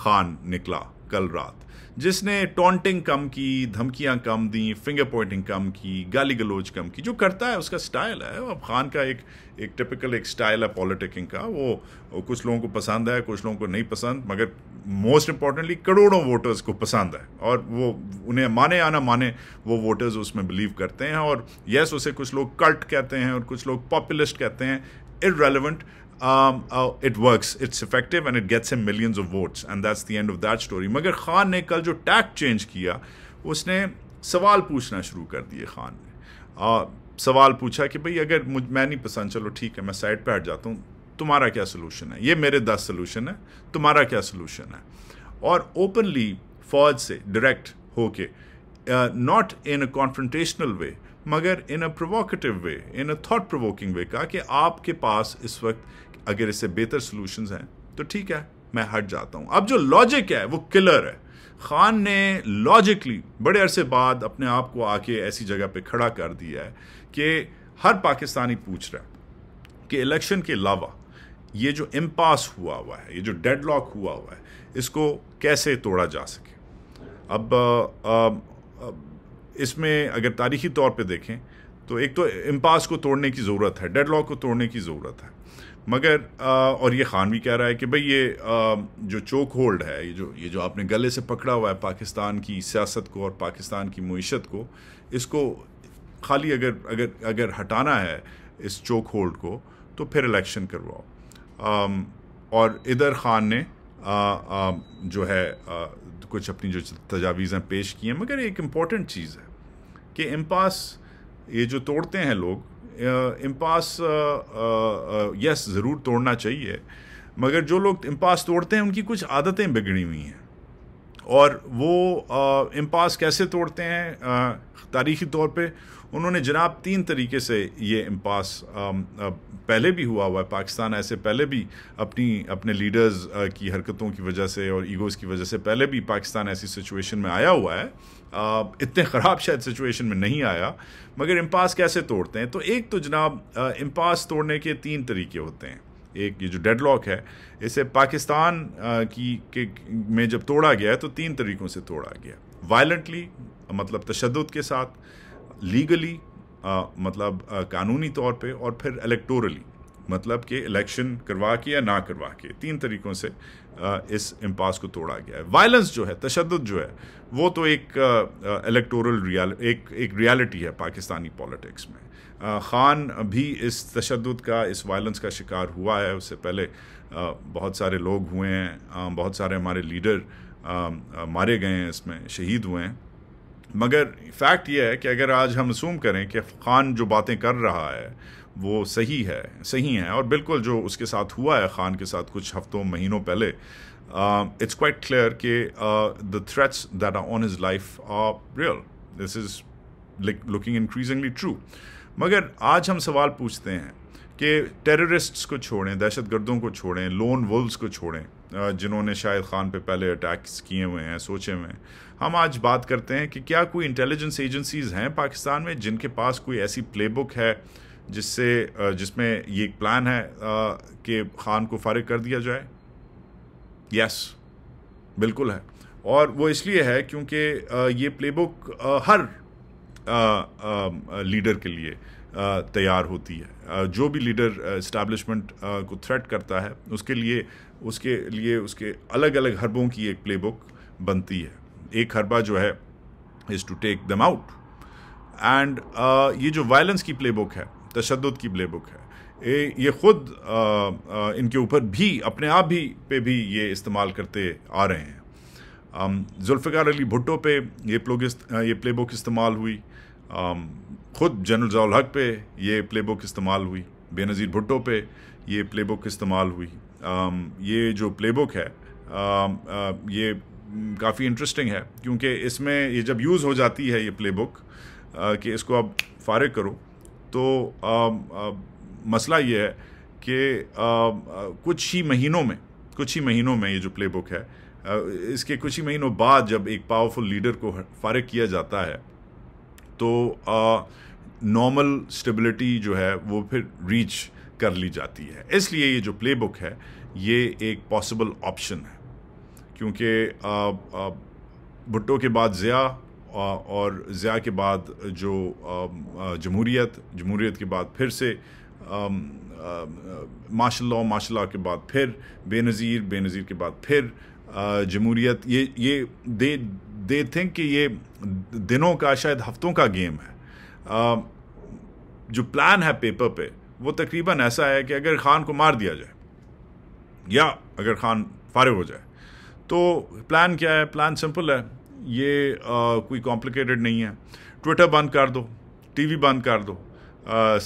खान निकला कल रात जिसने टॉन्टिंग कम की धमकियां कम दी फिंगर पॉइंटिंग कम की गाली गलोज कम की जो करता है उसका स्टाइल है अब खान का एक एक टिपिकल एक स्टाइल है पॉलिटिकिंग का वो कुछ लोगों को पसंद है कुछ लोगों को नहीं पसंद मगर मोस्ट इम्पॉर्टेंटली करोड़ों वोटर्स को पसंद है और वो उन्हें माने या ना माने वो वोटर्स उसमें बिलीव करते हैं और यस उसे कुछ लोग कल्ट कहते हैं और कुछ लोग पॉपुलिस्ट कहते हैं irrelevant um, uh, it works. It's effective and it gets him millions of votes. And that's the end of that story. मगर खान ने कल जो टैक चेंज किया उसने सवाल पूछना शुरू कर दिए खान ने uh, सवाल पूछा कि भाई अगर मुझ मैं नहीं पसंद चलो ठीक है मैं साइड पर हट जाता हूँ तुम्हारा क्या सोल्यूशन है ये मेरे दस सोलूशन है तुम्हारा क्या सोल्यूशन है और ओपनली फौज से डायरेक्ट होके not in a confrontational way मगर in a provocative way in a thought provoking way का कि आपके पास इस वक्त अगर इससे बेहतर सोल्यूशन हैं तो ठीक है मैं हट जाता हूँ अब जो लॉजिक है वो किलर है खान ने लॉजिकली बड़े अरसे बाद अपने आप को आके ऐसी जगह पे खड़ा कर दिया है कि हर पाकिस्तानी पूछ रहा है कि इलेक्शन के अलावा ये जो इम्पास हुआ हुआ है ये जो डेडलॉक हुआ हुआ है इसको कैसे तोड़ा जा सके अब, अब, अब इसमें अगर तारीखी तौर पे देखें तो एक तो इम्पास को तोड़ने की ज़रूरत है डेडलॉक को तोड़ने की ज़रूरत है मगर आ, और ये खान भी कह रहा है कि भाई ये आ, जो चोक होल्ड है ये जो ये जो आपने गले से पकड़ा हुआ है पाकिस्तान की सियासत को और पाकिस्तान की मीशत को इसको खाली अगर अगर अगर हटाना है इस चोक होल्ड को तो फिर इलेक्शन करवाओ और इधर खान ने आ, आ, जो है आ, कुछ अपनी जो तजावीज़ें पेश की हैं मगर एक इम्पॉर्टेंट चीज़ है कि इम्पास ये जो तोड़ते हैं लोग इम्पास यस ज़रूर तोड़ना चाहिए मगर जो लोग इम्पास तोड़ते हैं उनकी कुछ आदतें बिगड़ी हुई हैं और वो इम्पास कैसे तोड़ते हैं तारीखी तौर पे उन्होंने जनाब तीन तरीके से ये इम्पास पहले भी हुआ हुआ है पाकिस्तान ऐसे पहले भी अपनी अपने लीडर्स की हरकतों की वजह से और ईगोज़ की वजह से पहले भी पाकिस्तान ऐसी सिचुएशन में आया हुआ है इतने ख़राब शायद सिचुएशन में नहीं आया मगर इम्पास कैसे तोड़ते हैं तो एक तो जनाब इम्पास तोड़ने के तीन तरीके होते हैं एक ये जो डेडलॉक है इसे पाकिस्तान की के में जब तोड़ा गया तो तीन तरीक़ों से तोड़ा गया वायलेंटली मतलब तशद के साथ लीगली मतलब कानूनी तौर पे और फिर इलेक्टोरली मतलब कि इलेक्शन करवा के या ना करवा के तीन तरीक़ों से इस इम्पास को तोड़ा गया है वायलेंस जो है तशद जो है वो तो एक इलेक्टोरल रियल एक एक रियलिटी है पाकिस्तानी पॉलिटिक्स में ख़ान भी इस तशद का इस वायलेंस का शिकार हुआ है उससे पहले बहुत सारे लोग हुए हैं बहुत सारे हमारे लीडर मारे गए हैं इसमें शहीद हुए हैं मगर फैक्ट यह है कि अगर आज हम असूम करें कि ख़ान जो बातें कर रहा है वो सही है सही है और बिल्कुल जो उसके साथ हुआ है ख़ान के साथ कुछ हफ्तों महीनों पहले इट्स क्वाइट क्लियर कि the threats that are on his life are real this is looking increasingly true मगर आज हम सवाल पूछते हैं कि टेररिस्ट्स को छोड़ें दहशत गर्दों को छोड़ें लोन वुल्स को छोड़ें uh, जिन्होंने शाहिद खान पे पहले अटैक्स किए हुए हैं सोचे हुए हैं हम आज बात करते हैं कि क्या कोई इंटेलिजेंस एजेंसीज़ हैं पाकिस्तान में जिनके पास कोई ऐसी प्लेबुक है जिससे जिसमें ये एक प्लान है कि खान को फारिग कर दिया जाए यस बिल्कुल है और वो इसलिए है क्योंकि ये प्लेबुक हर लीडर के लिए तैयार होती है जो भी लीडर इस्टेब्लिशमेंट को थ्रेट करता है उसके लिए उसके लिए उसके अलग अलग हरबों की एक प्लेबुक बनती है एक हरबा जो है is to take them out and ये जो वायलेंस की प्लेबुक है तशद की प्ले बुक है ये खुद आ, आ, इनके ऊपर भी अपने आप भी पे भी ये इस्तेमाल करते आ रहे हैं जुल्फ़िकार अली भुट्टो पे ये प्लोग ये प्ले बुक इस्तेमाल हुई खुद जनरल जाउल हक पे ये प्ले बुक इस्तेमाल हुई बेनज़ीर भुट्टो पे ये प्ले बुक इस्तेमाल हुई ये जो प्ले बुक है आ, ये काफ़ी इंटरेस्टिंग है क्योंकि इसमें ये जब यूज़ हो जाती है ये प्ले बुक कि इसको अब फारग करो तो आ, आ, मसला ये है कि कुछ ही महीनों में कुछ ही महीनों में ये जो प्ले बुक है इसके कुछ ही महीनों बाद जब एक पावरफुल लीडर को फारग किया जाता है तो नॉर्मल स्टेबिलिटी जो है वो फिर रीच कर ली जाती है इसलिए ये जो प्ले बुक है ये एक पॉसिबल ऑप्शन है क्योंकि भुट्टो के बाद ज़िया और ज़िया के बाद जो जमहूरीत जमहूरीत के बाद फिर से माशा लॉ माशा लॉ के बाद फिर बेनज़ीर बेनज़ीर के बाद फिर जमहूरीत ये ये दे दे थिंक कि ये दिनों का शायद हफ्तों का गेम है जो प्लान है पेपर पे वो तकरीबन ऐसा है कि अगर खान को मार दिया जाए या अगर खान फारग हो जाए तो प्लान क्या है प्लान सिंपल है ये आ, कोई कॉम्प्लिकेटेड नहीं है ट्विटर बंद कर दो टीवी बंद कर दो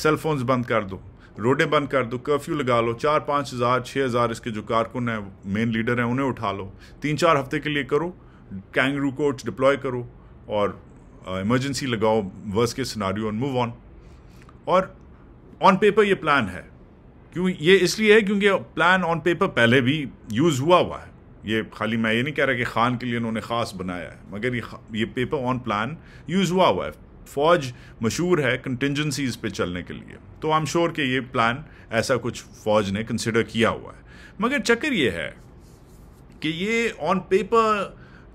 सेल फोन्स बंद कर दो रोडें बंद कर दो कर्फ्यू लगा लो चार पाँच हज़ार छः हज़ार इसके जो कारकुन हैं मेन लीडर हैं उन्हें उठा लो तीन चार हफ्ते के लिए करो कैंगरू कोच डिप्लॉय करो और इमरजेंसी लगाओ worst case scenario and move on और ऑन पेपर ये प्लान है क्यों ये इसलिए है क्योंकि प्लान ऑन पेपर पहले भी यूज़ हुआ हुआ है ये खाली मैं ये नहीं कह रहा कि खान के लिए इन्होंने ख़ास बनाया है मगर ये ये पेपर ऑन प्लान यूज़ हुआ हुआ है फौज मशहूर है कंटिजेंसीज पे चलने के लिए तो आई एम श्योर कि ये प्लान ऐसा कुछ फौज ने कंसिडर किया हुआ है मगर चक्कर ये है कि ये ऑन पेपर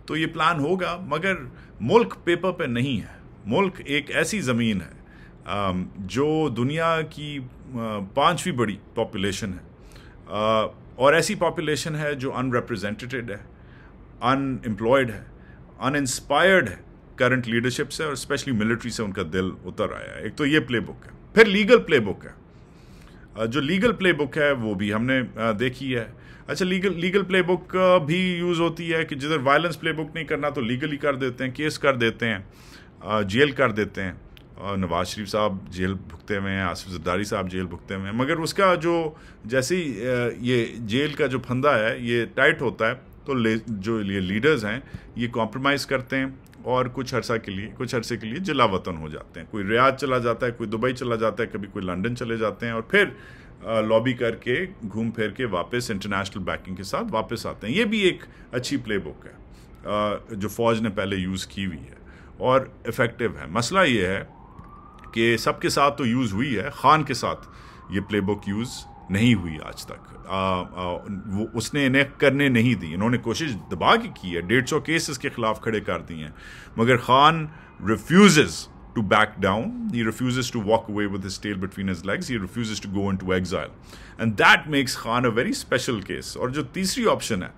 तो ये प्लान होगा मगर मुल्क पेपर पे नहीं है मुल्क एक ऐसी ज़मीन है जो दुनिया की पांचवी बड़ी पॉपुलेशन है Uh, और ऐसी पॉपुलेशन है जो अनरिप्रेजेंटेटेड है अनएम्प्लॉयड है अनइंस्पायर्ड है करंट लीडरशिप से और स्पेशली मिलिट्री से उनका दिल उतर आया है एक तो ये प्ले बुक है फिर लीगल प्ले बुक है uh, जो लीगल प्ले बुक है वो भी हमने uh, देखी है अच्छा लीगल लीगल प्ले बुक भी यूज़ होती है कि जिधर वायलेंस प्ले बुक नहीं करना तो लीगली कर देते हैं केस कर देते हैं जेल कर देते हैं नवाज शरीफ साहब जेल भुगते हुए हैं आसिफ जद्दारी साहब जेल भुगते हुए हैं मगर उसका जो जैसे ही ये जेल का जो फंदा है ये टाइट होता है तो ले, जो ये लीडर्स हैं ये कॉम्प्रोमाइज़ करते हैं और कुछ अरसा के लिए कुछ अरसे के लिए जिला वतन हो जाते हैं कोई रियाज चला जाता है कोई दुबई चला जाता है कभी कोई लंदन चले जाते हैं और फिर लॉबी करके घूम फिर के वापस इंटरनेशनल बैकिंग के साथ वापस आते हैं ये भी एक अच्छी प्ले बुक है जो फौज ने पहले यूज़ की हुई है और इफ़ेक्टिव है मसला ये है कि सबके साथ तो यूज़ हुई है ख़ान के साथ ये प्लेबुक यूज़ नहीं हुई आज तक आ, आ, वो उसने इन्हें करने नहीं दी इन्होंने कोशिश दबा के की है डेढ़ सौ केसेस के ख़िलाफ़ खड़े कर दिए हैं मगर Khan refuses to back down he refuses to walk away with tail between his legs he He to go into exile and that makes Khan a very special case और जो तीसरी ऑप्शन है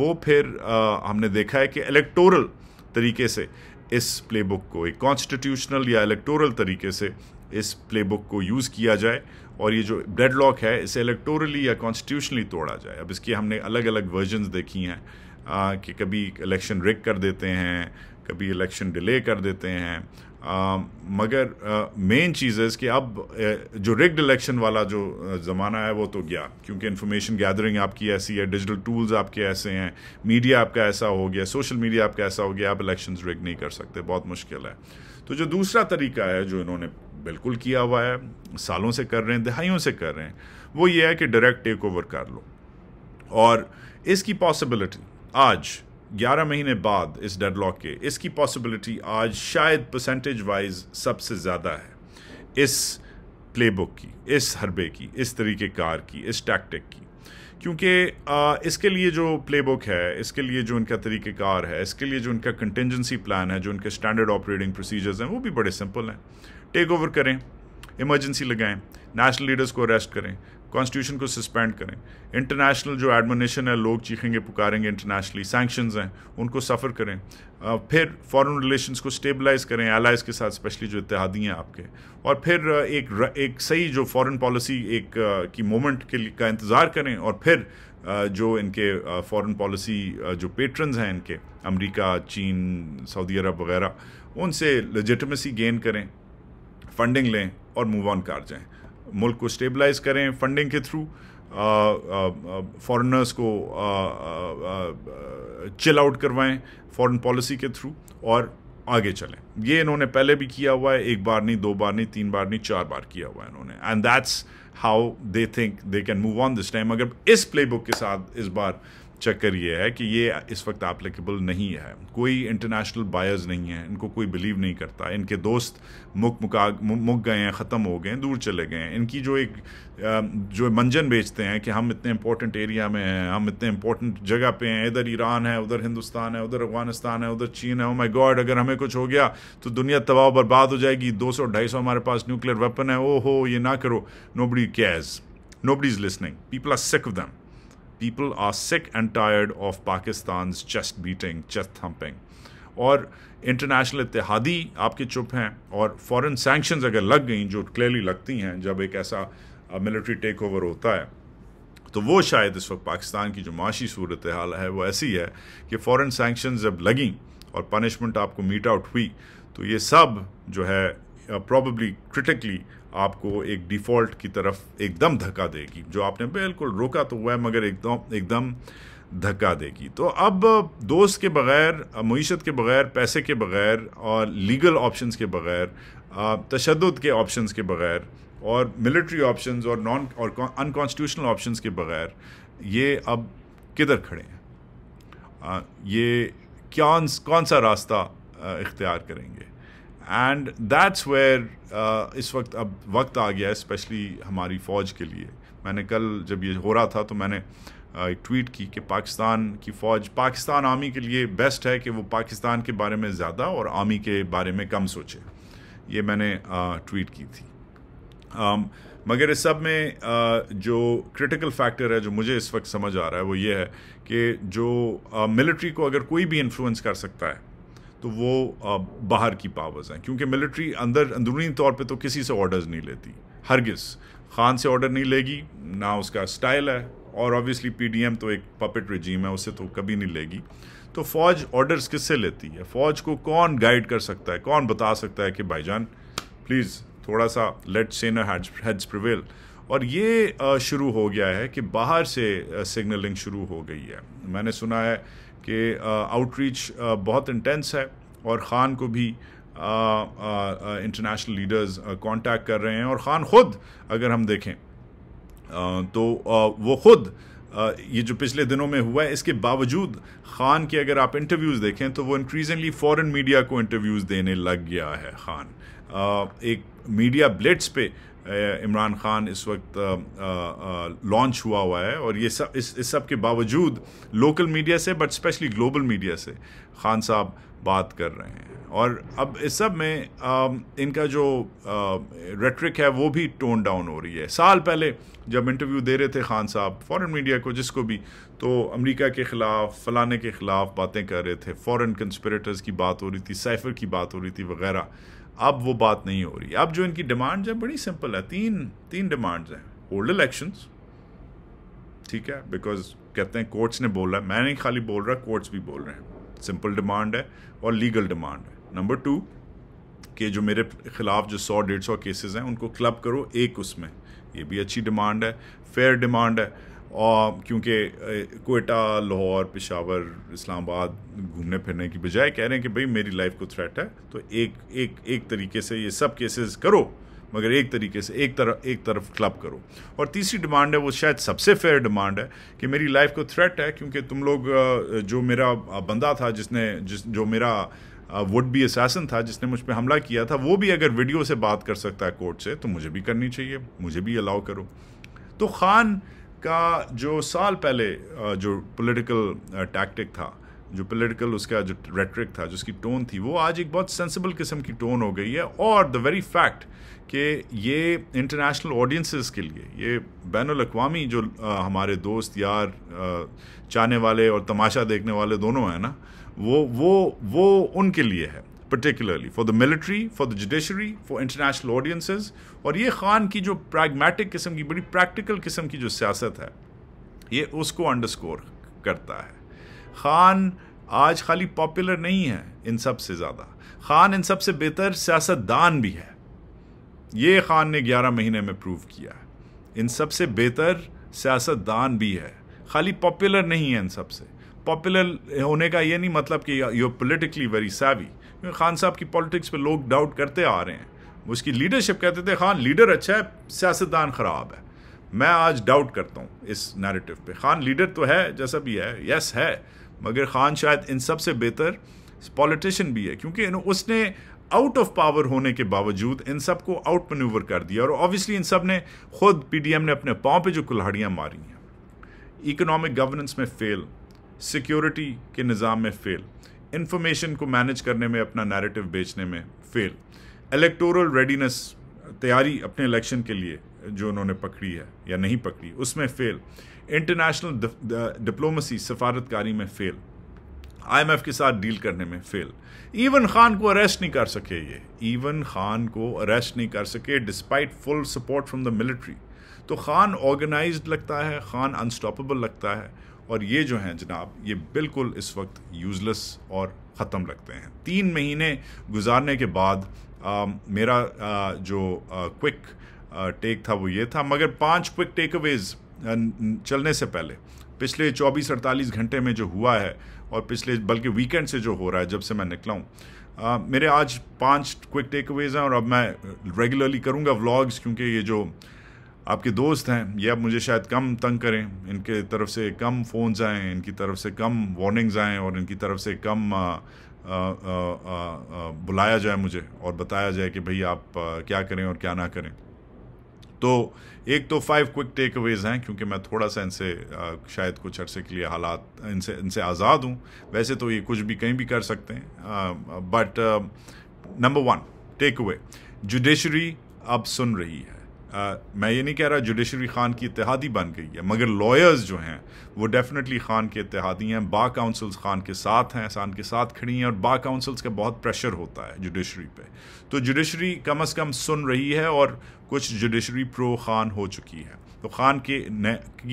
वो फिर आ, हमने देखा है कि इलेक्टोरल तरीके से इस प्लेबुक को एक कॉन्स्टिट्यूशनल या इलेक्टोरल तरीके से इस प्लेबुक को यूज़ किया जाए और ये जो डेड लॉक है इसे इलेक्टोरली या कॉन्स्टिट्यूशनली तोड़ा जाए अब इसकी हमने अलग अलग वर्जनस देखी हैं कि कभी इलेक्शन रिक कर देते हैं कभी इलेक्शन डिले कर देते हैं Um, मगर मेन uh, चीज़ है कि अब uh, जो रिग्ड इलेक्शन वाला जो uh, ज़माना है वो तो गया क्योंकि इन्फॉर्मेशन गैदरिंग आपकी ऐसी है डिजिटल टूल्स आपके ऐसे हैं मीडिया आपका ऐसा हो गया सोशल मीडिया आपका ऐसा हो गया आप इलेक्शन रिग नहीं कर सकते बहुत मुश्किल है तो जो दूसरा तरीका है जो इन्होंने बिल्कुल किया हुआ है सालों से कर रहे हैं दहाइयों से कर रहे हैं वो ये है कि डायरेक्ट टेक ओवर कर लो और इसकी पॉसिबिलिटी आज 11 महीने बाद इस डेडलॉक के इसकी पॉसिबिलिटी आज शायद परसेंटेज वाइज सबसे ज़्यादा है इस प्लेबुक की इस हरबे की इस तरीके कार की इस टैक्टिक की क्योंकि इसके लिए जो प्लेबुक है इसके लिए जो इनका तरीक़ेकार है इसके लिए जो इनका कंटेंजेंसी प्लान है जो इनके स्टैंडर्ड ऑपरेटिंग प्रोसीजर्स हैं वो भी बड़े सिंपल हैं टेक ओवर करें इमरजेंसी लगाएं नेशनल लीडर्स को अरेस्ट करें कॉन्स्टिट्यूशन को सस्पेंड करें इंटरनेशनल जो एडमिनिशन है लोग चीखेंगे पुकारेंगे इंटरनेशनली सैंक्शंस हैं उनको सफ़र करें फिर फॉरेन रिलेशंस को स्टेबलाइज करें एलाइज के साथ स्पेशली जो इतिहादी हैं आपके और फिर एक एक सही जो फॉरेन पॉलिसी एक की मोमेंट के का इंतज़ार करें और फिर जो इनके फॉरेन पॉलिसी जो पेट्रन्स हैं इनके अमरीका चीन सऊदी अरब वगैरह उनसे लजिटमेसी गेन करें फंडिंग लें और मूव ऑन कर जाएं मुल्क को स्टेबलाइज करें फंडिंग के थ्रू फॉरेनर्स को चिल आउट करवाएं फॉरेन पॉलिसी के थ्रू और आगे चलें ये इन्होंने पहले भी किया हुआ है एक बार नहीं दो बार नहीं तीन बार नहीं चार बार किया हुआ है इन्होंने and that's how they think they can move on this time अगर इस प्लेबुक के साथ इस बार चक्कर ये है कि ये इस वक्त एप्लीकेबल नहीं है कोई इंटरनेशनल बायर्स नहीं है इनको कोई बिलीव नहीं करता इनके दोस्त मुक मुका मुक गए हैं ख़त्म हो गए हैं दूर चले गए हैं इनकी जो एक जो मंजन बेचते हैं कि हम इतने इंपॉर्टेंट एरिया में हैं हम इतने इंपॉर्टेंट जगह पे हैं इधर ईरान है उधर हिंदुस्तान है उधर अफगानिस्तान है उधर चीन है ओ माई गॉड अगर हमें कुछ हो गया तो दुनिया तबाह बर्बाद हो जाएगी दो सौ ढाई सौ हमारे पास न्यूक्लियर वेपन है ओ हो ये ना करो nobody cause nobody is listening people are sick them people are sick and tired of Pakistan chest beating chest thumping और इंटरनेशनल इतिहादी आपके चुप हैं और फॉरेन सैंक्शंस अगर लग गई जो क्लियरली लगती हैं जब एक ऐसा मिलिट्री टेक ओवर होता है तो वो शायद इस वक्त पाकिस्तान की जो माशी सूरत हाल है वो ऐसी है कि फॉरेन सैंक्शन जब लगें और पनिशमेंट आपको मीट आउट हुई तो ये सब जो है प्रॉबली क्रिटिकली आपको एक डिफ़ॉल्ट की तरफ एकदम धक्का देगी जो आपने बिल्कुल रोका तो हुआ है मगर एकदम एकदम धक्का देगी तो अब दोस्त के बगैर मीशत के बगैर पैसे के बगैर और लीगल ऑप्शंस के बगैर तशद के ऑप्शंस के बगैर और मिलिट्री ऑप्शंस और नॉन और अनकॉन्स्टिट्यूशनल ऑप्शंस के बगैर ये अब किधर खड़े हैं ये क्या कौन सा रास्ता इख्तियार करेंगे एंड दैट्स वेयर इस वक्त अब वक्त आ गया है स्पेशली हमारी फ़ौज के लिए मैंने कल जब ये हो रहा था तो मैंने uh, एक ट्वीट की कि पाकिस्तान की फ़ौज पाकिस्तान आर्मी के लिए बेस्ट है कि वो पाकिस्तान के बारे में ज़्यादा और आर्मी के बारे में कम सोचे ये मैंने ट्वीट uh, की थी um, मगर इस सब में uh, जो क्रिटिकल फैक्टर है जो मुझे इस वक्त समझ आ रहा है वो ये है कि जो मिलिट्री को अगर कोई भी इन्फ्लुएंस कर सकता है तो वो बाहर की पावर्स हैं क्योंकि मिलिट्री अंदर अंदरूनी तौर पे तो किसी से ऑर्डर्स नहीं लेती हरगिज़ खान से ऑर्डर नहीं लेगी ना उसका स्टाइल है और ऑब्वियसली पीडीएम तो एक पपेट रजीम है उससे तो कभी नहीं लेगी तो फ़ौज ऑर्डर्स किससे लेती है फ़ौज को कौन गाइड कर सकता है कौन बता सकता है कि भाईजान प्लीज़ थोड़ा सा लेट सेनर हेड्स प्रिवेल और ये शुरू हो गया है कि बाहर से सिग्नलिंग शुरू हो गई है मैंने सुना है कि आउटरीच बहुत इंटेंस है और ख़ान को भी इंटरनेशनल लीडर्स कांटेक्ट कर रहे हैं और ख़ान ख़ुद अगर हम देखें आ, तो आ, वो ख़ुद ये जो पिछले दिनों में हुआ है इसके बावजूद ख़ान के अगर आप इंटरव्यूज़ देखें तो वो इंक्रीजिंगली फ़ॉरेन मीडिया को इंटरव्यूज़ देने लग गया है ख़ान एक मीडिया ब्लिट्स पे इमरान खान इस वक्त लॉन्च हुआ हुआ है और ये सब इस इस सब के बावजूद लोकल मीडिया से बट स्पेशली ग्लोबल मीडिया से खान साहब बात कर रहे हैं और अब इस सब में आ, इनका जो रेट्रिक है वो भी टोन डाउन हो रही है साल पहले जब इंटरव्यू दे रहे थे खान साहब फॉरेन मीडिया को जिसको भी तो अमेरिका के ख़िलाफ़ फलाने के ख़िलाफ़ बातें कर रहे थे फॉरेन कंस्परेटर्स की बात हो रही थी साइफर की बात हो रही थी वगैरह अब वो बात नहीं हो रही अब जो इनकी डिमांड्स हैं बड़ी सिंपल है तीन तीन डिमांड्स हैं ओल्ड इलेक्शंस ठीक है बिकॉज कहते हैं कोर्ट्स ने बोला मैं नहीं खाली बोल रहा कोर्ट्स भी बोल रहे हैं सिंपल डिमांड है और लीगल डिमांड है नंबर टू कि जो मेरे ख़िलाफ़ जो सौ डेढ़ सौ केसेज़ हैं उनको क्लब करो एक उसमें ये भी अच्छी डिमांड है फेयर डिमांड है और क्योंकि कोयटा लाहौर पिशावर इस्लामाबाद घूमने फिरने की बजाय कह रहे हैं कि भाई मेरी लाइफ को थ्रेट है तो एक एक एक तरीके से ये सब केसेस करो मगर एक तरीके से एक तरफ एक तरफ क्लब करो और तीसरी डिमांड है वो शायद सबसे फेयर डिमांड है कि मेरी लाइफ को थ्रेट है क्योंकि तुम लोग जो मेरा बंदा था जिसने जिस जो मेरा वुड बी असासन था जिसने मुझ पर हमला किया था वो भी अगर वीडियो से बात कर सकता है कोर्ट से तो मुझे भी करनी चाहिए मुझे भी अलाउ करो तो खान का जो साल पहले जो पॉलिटिकल टैक्टिक था जो पॉलिटिकल उसका जो रेटरिक था जिसकी टोन थी वो आज एक बहुत सेंसिबल किस्म की टोन हो गई है और द वेरी फैक्ट कि ये इंटरनेशनल ऑडियंसिस के लिए ये बैन अवी जो आ, हमारे दोस्त यार चाहने वाले और तमाशा देखने वाले दोनों हैं ना वो वो वो उनके लिए है particularly for the military for the judiciary for international audiences और ये खान की जो प्रैग्मेटिक किस्म की बड़ी प्रैक्टिकल किस्म की जो सियासत है ये उसको अंडरस्कोर करता है खान आज खाली पॉपुलर नहीं है इन सब से ज़्यादा खान इन सब से बेहतर सियासतदान भी है ये खान ने 11 महीने में प्रूव किया है इन सब से बेहतर सियासतदान भी है खाली पॉपुलर नहीं है इन सब से पॉपुलर होने का ये नहीं मतलब कि you are politically very savvy क्योंकि खान साहब की पॉलिटिक्स पे लोग डाउट करते आ रहे हैं उसकी लीडरशिप कहते थे खान लीडर अच्छा है सियासतदान ख़राब है मैं आज डाउट करता हूँ इस नैरेटिव पे खान लीडर तो है जैसा भी है यस है मगर खान शायद इन सब से बेहतर पॉलिटिशियन भी है क्योंकि उसने आउट ऑफ पावर होने के बावजूद इन सब को आउट मनूवर कर दिया और ऑब्वियसली इन सब ने खुद पीडीएम ने अपने पाँव पे जो कुल्हाड़ियाँ मारी हैं इकोनॉमिक गवर्नेंस में फेल सिक्योरिटी के निज़ाम में फ़ेल इन्फॉर्मेशन को मैनेज करने में अपना नैरेटिव बेचने में फ़ेल इलेक्टोरल रेडीनेस तैयारी अपने इलेक्शन के लिए जो उन्होंने पकड़ी है या नहीं पकड़ी उसमें फ़ेल इंटरनेशनल डिप्लोमेसी सफारतकारी में फ़ेल आईएमएफ के साथ डील करने में फेल इवन खान को अरेस्ट नहीं कर सके ये इवन खान को अरेस्ट नहीं कर सके despite full support from the military तो खान ऑर्गेनाइज्ड लगता है खान अनस्टॉपेबल लगता है और ये जो हैं जनाब ये बिल्कुल इस वक्त यूज़लेस और ख़त्म लगते हैं तीन महीने गुजारने के बाद आ, मेरा आ, जो आ, क्विक आ, टेक था वो ये था मगर पांच क्विक टेक अवेज चलने से पहले पिछले 24 अड़तालीस घंटे में जो हुआ है और पिछले बल्कि वीकेंड से जो हो रहा है जब से मैं निकला हूँ मेरे आज पांच क्विक टेक अवेज हैं और अब मैं रेगुलरली करूँगा व्लॉग्स क्योंकि ये जो आपके दोस्त हैं ये अब मुझे शायद कम तंग करें इनके तरफ से कम फोन आएँ इनकी तरफ से कम वार्निंग्स आएँ और इनकी तरफ से कम आ, आ, आ, बुलाया जाए मुझे और बताया जाए कि भाई आप क्या करें और क्या ना करें तो एक तो फाइव क्विक टेक अवेज़ हैं क्योंकि मैं थोड़ा सा इनसे शायद कुछ अरसे के लिए हालात इनसे इनसे आज़ाद हूँ वैसे तो ये कुछ भी कहीं भी कर सकते हैं but number one take away judiciary अब सुन रही है आ, मैं ये नहीं कह रहा जुडिशरी खान की इतिहादी बन गई है मगर लॉयर्स जो हैं वो डेफिनेटली खान के इतिहादी हैं बा काउंसल्स खान के साथ हैं एहसान के साथ खड़ी हैं और बा काउंसल्स का बहुत प्रेशर होता है जुडिशरी पे तो जुडिशरी कम अज़ कम सुन रही है और कुछ जुडिशरी प्रो खान हो चुकी है तो खान के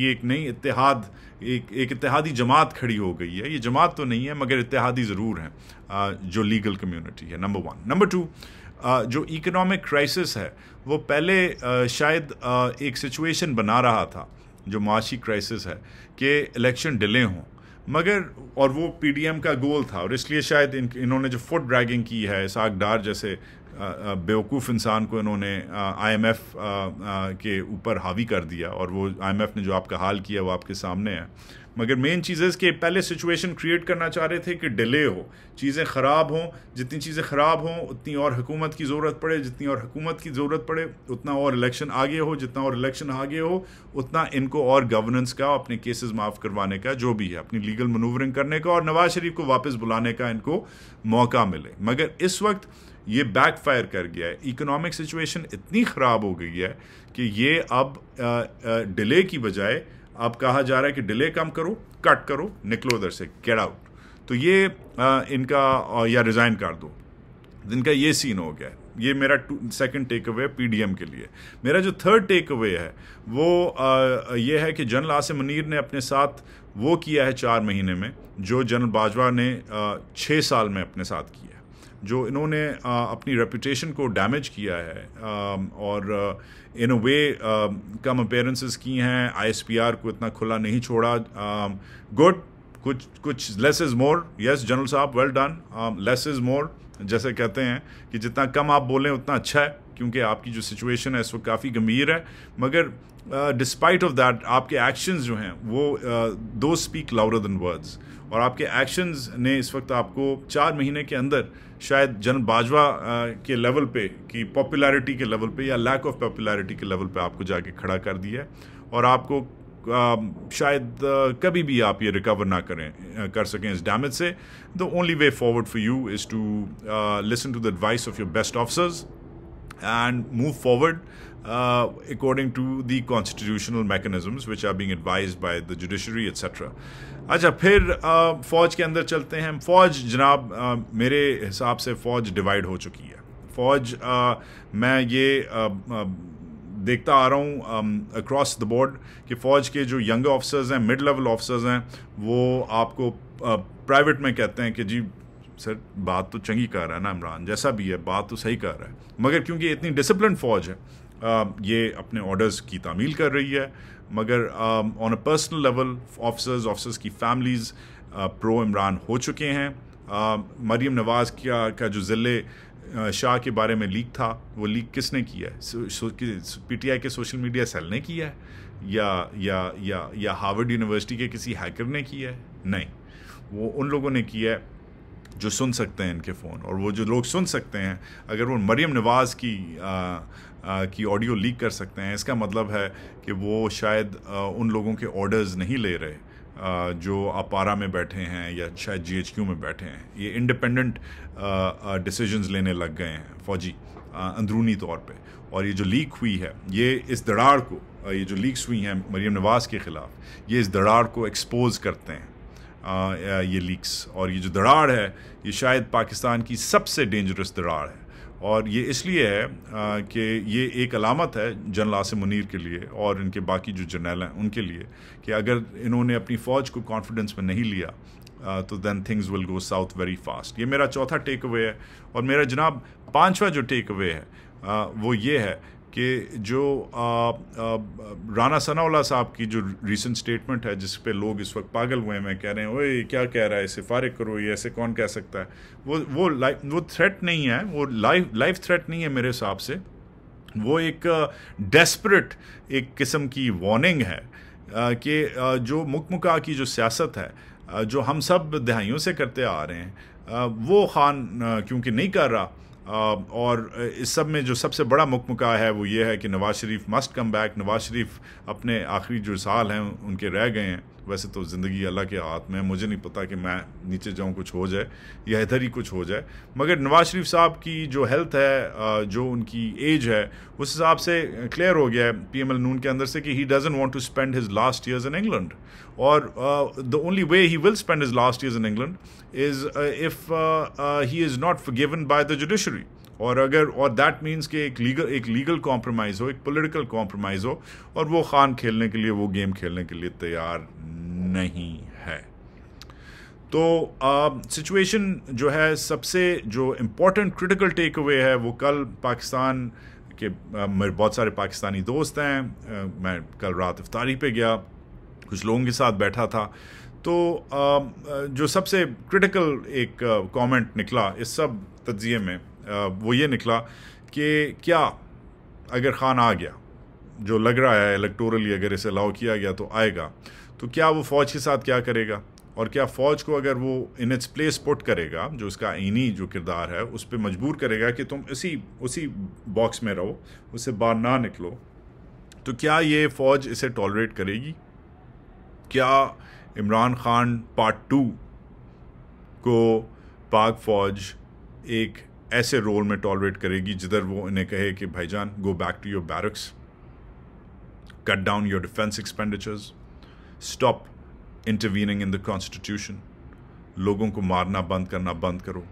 ये एक नई इतिहाद एक एक इतिहादी जमात खड़ी हो गई है ये जमात तो नहीं है मगर इतिहादी ज़रूर हैं जो लीगल कम्यूनिटी है नंबर वन नंबर टू जो इकोनॉमिक क्राइसिस है वो पहले शायद एक सिचुएशन बना रहा था जो माशी क्राइसिस है कि इलेक्शन डिले हों मगर और वो पीडीएम का गोल था और इसलिए शायद इन इन्होंने जो फुट ड्रैगिंग की है साग डार जैसे बेवकूफ़ इंसान को इन्होंने आईएमएफ के ऊपर हावी कर दिया और वो आईएमएफ ने जो आपका हाल किया वो आपके सामने है मगर मेन चीज़ है कि पहले सिचुएशन क्रिएट करना चाह रहे थे कि डिले हो चीज़ें ख़राब हों जितनी चीज़ें ख़राब हों उतनी और हुकूमत की ज़रूरत पड़े जितनी और हुकूमत की ज़रूरत पड़े उतना और इलेक्शन आगे हो जितना और इलेक्शन आगे हो उतना इनको और गवर्नेंस का अपने केसेस माफ़ करवाने का जो भी है अपनी लीगल मनूवरिंग करने का और नवाज शरीफ को वापस बुलाने का इनको मौका मिले मगर इस वक्त ये बैकफायर कर गया है इकोनॉमिक सिचुएशन इतनी ख़राब हो गई है कि ये अब डिले की बजाय अब कहा जा रहा है कि डिले कम करो कट करो निकलो उधर से गेट आउट तो ये आ, इनका आ, या रिज़ाइन कर दो इनका ये सीन हो गया है ये मेरा सेकंड टेक अवे पी के लिए मेरा जो थर्ड टेक अवे है वो आ, ये है कि जनरल आसिम मुनीर ने अपने साथ वो किया है चार महीने में जो जनरल बाजवा ने छः साल में अपने साथ किया जो इन्होंने अपनी रेपूटेशन को डैमेज किया है um, और इन अ वे कम अपेयरेंसेस की हैं आईएसपीआर को इतना खुला नहीं छोड़ा गुड um, कुछ कुछ less is more yes general साहब well done less is more जैसे कहते हैं कि जितना कम आप बोलें उतना अच्छा है क्योंकि आपकी जो सिचुएशन है इस वक्त काफ़ी गंभीर है मगर डिस्पाइट ऑफ दैट आपके एक्शंस जो हैं वो दो स्पीक लाउडर दैन वर्ड्स और आपके एक्शंस ने इस वक्त आपको चार महीने के अंदर शायद जन बाजवा के लेवल पे की पॉपुलैरिटी के लेवल पे या लैक ऑफ पॉपुलैरिटी के लेवल पे आपको जाके खड़ा कर दिया है और आपको शायद कभी भी आप ये रिकवर ना करें कर सकें इस डैमेज से the only way forward for you is to listen to the advice of your best officers and move forward according to the constitutional constitutional which are being advise by the judiciary etcetera अच्छा फिर आ, फौज के अंदर चलते हैं फौज जनाब आ, मेरे हिसाब से फौज डिवाइड हो चुकी है फौज आ, मैं ये आ, आ, देखता आ रहा हूँ अक्रॉस द बोर्ड कि फ़ौज के जो यंग ऑफिसर्स हैं मिड लेवल ऑफिसर्स हैं वो आपको प्राइवेट में कहते हैं कि जी सर बात तो चंगी कर रहा है ना इमरान जैसा भी है बात तो सही कर रहा है मगर क्योंकि इतनी डिसिप्लिन फ़ौज है Um, ये अपने ऑर्डर्स की तामील कर रही है मगर on a personal level officers officers की फैमिलीज़ प्रो इमरान हो चुके हैं um, मरीम नवाज़ क्या का जो ज़िले uh, शाह के बारे में लीक था वो लीक किसने किया है पी टी आई के सोशल मीडिया सेल ने किया है या या या या हार्वर्ड यूनिवर्सिटी के किसी हैकर ने किया है नहीं वो उन लोगों ने किया है जो सुन सकते हैं इनके फ़ोन और वो जो लोग सुन सकते हैं अगर वो मरीम नवाज़ की आ, uh, की ऑडियो लीक कर सकते हैं इसका मतलब है कि वो शायद उन लोगों के ऑर्डर्स नहीं ले रहे जो अपारा में बैठे हैं या शायद जी में बैठे हैं ये इंडिपेंडेंट डिसीजंस लेने लग गए हैं फौजी अंदरूनी तौर पे और ये जो लीक हुई है ये इस दड़ाड़ को ये जो लीक्स हुई हैं मरीम नवाज़ के ख़िलाफ़ ये इस दड़ाड़ को एक्सपोज करते हैं ये लीक्स और ये जो दड़ाड़ है ये शायद पाकिस्तान की सबसे डेंजरस दड़ाड़ है और ये इसलिए है कि ये एक अलामत है जनरल आसिम मुनीर के लिए और इनके बाकी जो जनरल हैं उनके लिए कि अगर इन्होंने अपनी फ़ौज को कॉन्फिडेंस में नहीं लिया तो then things will go south very fast ये मेरा चौथा टेक अवे है और मेरा जनाब पांचवा जो टेक अवे है वो ये है कि जो राना सनाउल्ला साहब की जो रीसेंट स्टेटमेंट है जिस पे लोग इस वक्त पागल हुए हैं कह रहे हैं ओए क्या कह रहा है इसे फारिग करो ये ऐसे कौन कह सकता है वो वो लाइफ वो थ्रेट नहीं है वो लाइफ लाइफ थ्रेट नहीं है मेरे हिसाब से वो एक डेस्परेट एक किस्म की वार्निंग है कि जो मुकमुका की जो सियासत है जो हम सब दहाइयों से करते आ रहे हैं वो खान क्योंकि नहीं कर रहा Um, और uh, इस सब में जो सबसे बड़ा मुकमका है वो ये है कि नवाज़ शरीफ मस्ट कम बैक नवाज़ शरीफ अपने आखिरी जो साल हैं उनके रह गए हैं वैसे तो ज़िंदगी अल्लाह के हाथ में है मुझे नहीं पता कि मैं नीचे जाऊँ कुछ हो जाए या इधर ही कुछ हो जाए मगर नवाज शरीफ साहब की जो हेल्थ है जो उनकी एज है उस हिसाब से क्लियर हो गया है पी एम एल नून के अंदर से कि he doesn't want to spend his last years in England और the only way he will spend his last years in England is if he is not given by the judiciary और अगर और that means कि एक legal एक legal compromise हो एक political compromise हो और वो खान खेलने के लिए वो गेम खेलने के लिए तैयार नहीं है तो सिचुएशन uh, जो है सबसे जो इम्पोर्टेंट क्रिटिकल टेक अवे है वो कल पाकिस्तान के uh, मेरे बहुत सारे पाकिस्तानी दोस्त हैं uh, मैं कल रात इफ्तारी पे गया कुछ लोगों के साथ बैठा था तो uh, जो सबसे क्रिटिकल एक कमेंट uh, निकला इस सब तजिए में वो ये निकला कि क्या अगर खान आ गया जो लग रहा है इलेक्टोरली अगर इसे अलाउ किया गया तो आएगा तो क्या वो फ़ौज के साथ क्या करेगा और क्या फ़ौज को अगर वो इन इट्स प्लेस पुट करेगा जो उसका आनी जो किरदार है उस पर मजबूर करेगा कि तुम इसी उसी बॉक्स में रहो उससे बाहर ना निकलो तो क्या ये फ़ौज इसे टॉलरेट करेगी क्या इमरान खान पार्ट टू को पाक फ़ौज एक ऐसे रोल में टॉलरेट करेगी जिधर वो इन्हें कहे कि भाईजान go back to your barracks cut down your defence expenditures stop intervening in the constitution लोगों को मारना बंद करना बंद करो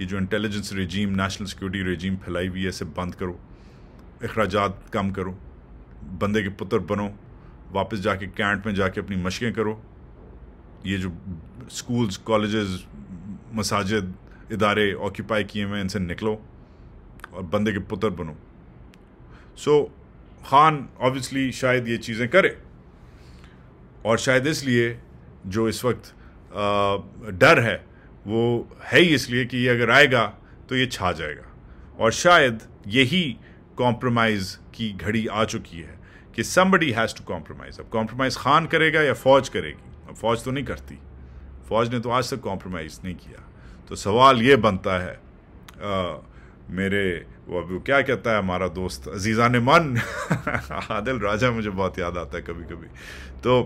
ये जो intelligence regime national security regime फैलाई हुई है इसे बंद करो अखराज कम करो बंदे के पुत्र बनो वापस जाके कैंट में जाके अपनी मशकें करो ये जो स्कूल्स कॉलेजेस मसाजिद इदारे ऑक्यूपाई किए हुए इनसे निकलो और बंदे के पुत्र बनो सो so, खान ऑब्वियसली शायद ये चीज़ें करे और शायद इसलिए जो इस वक्त आ, डर है वो है ही इसलिए कि ये अगर आएगा तो ये छा जाएगा और शायद यही कॉम्प्रोमाइज़ की घड़ी आ चुकी है कि समबडी हैज़ टू कॉम्प्रोमाइज़ अब कॉम्प्रोमाइज़ खान करेगा या फ़ौज करेगी अब फ़ौज तो नहीं करती फ़ौज ने तो आज तक कॉम्प्रोमाइज़ नहीं किया तो सवाल ये बनता है आ, मेरे वो क्या कहता है हमारा दोस्त अजीज़ा ने मन [laughs] आदिल राजा मुझे बहुत याद आता है कभी कभी तो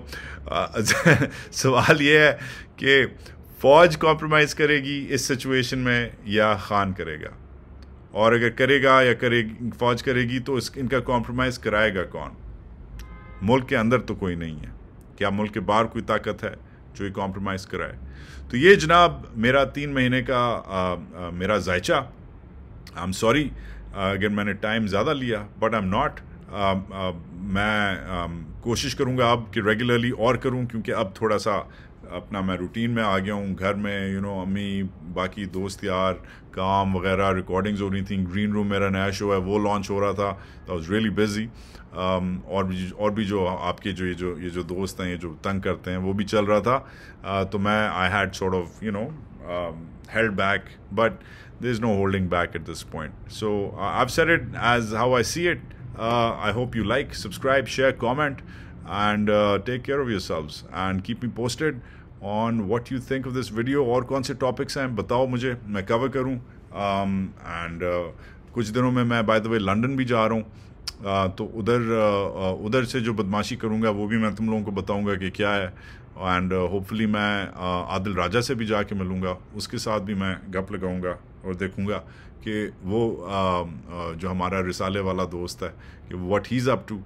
आ, [laughs] सवाल ये है कि फ़ौज कॉम्प्रोमाइज़ करेगी इस सिचुएशन में या ख़ान करेगा और अगर करेगा या करेगी फ़ौज करेगी तो इस इनका कॉम्प्रोमाइज़ कराएगा कौन मुल्क के अंदर तो कोई नहीं है क्या मुल्क के बाहर कोई ताकत है जो ये कॉम्प्रोमाइज़ करा है तो ये जनाब मेरा तीन महीने का आ, आ, मेरा जायचा आई एम सॉरी अगर मैंने टाइम ज़्यादा लिया बट आई एम नॉट मैं कोशिश करूँगा अब कि रेगुलरली और करूँ क्योंकि अब थोड़ा सा अपना मैं रूटीन में आ गया हूँ घर में यू you नो know, अम्मी बाकी दोस्त यार काम वगैरह रिकॉर्डिंग्स हो रही थी ग्रीन रूम मेरा नया शो है वो लॉन्च हो रहा था आई वॉज रियली बिजी और भी और भी जो आपके जो ये जो ये जो दोस्त हैं ये जो तंग करते हैं वो भी चल रहा था uh, तो मैं I had sort you know held back but there is no holding back at this point so I said it as how I see it I hope you like subscribe share comment and take care of yourselves and keep me posted on what you think of this video और कौन से topics हैं बताओ मुझे मैं cover करूँ and um, uh, कुछ दिनों में मैं बाय द वे लंदन भी जा रहा हूँ uh, तो उधर uh, uh, उधर से जो बदमाशी करूँगा वो भी मैं तुम लोगों को बताऊँगा कि क्या है एंड होपफुली uh, मैं uh, आदिल राजा से भी जा मिलूँगा उसके साथ भी मैं गप लगाऊँगा और देखूँगा कि वो जो हमारा रिसाले वाला दोस्त है कि वट हीज़ अप टू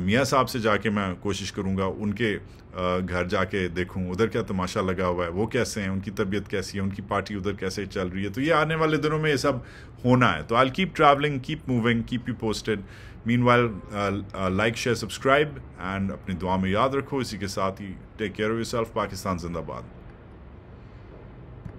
मियाँ साहब से जाके मैं कोशिश करूँगा उनके घर जाके देखूं उधर क्या तमाशा लगा हुआ है वो कैसे हैं उनकी तबीयत कैसी है उनकी पार्टी उधर कैसे चल रही है तो ये आने वाले दिनों में ये सब होना है तो I keep travelling keep moving keep you posted meanwhile like share subscribe and अपनी दुआ में याद रखो इसी के साथ ही take care of yourself Pakistan जिंदाबाद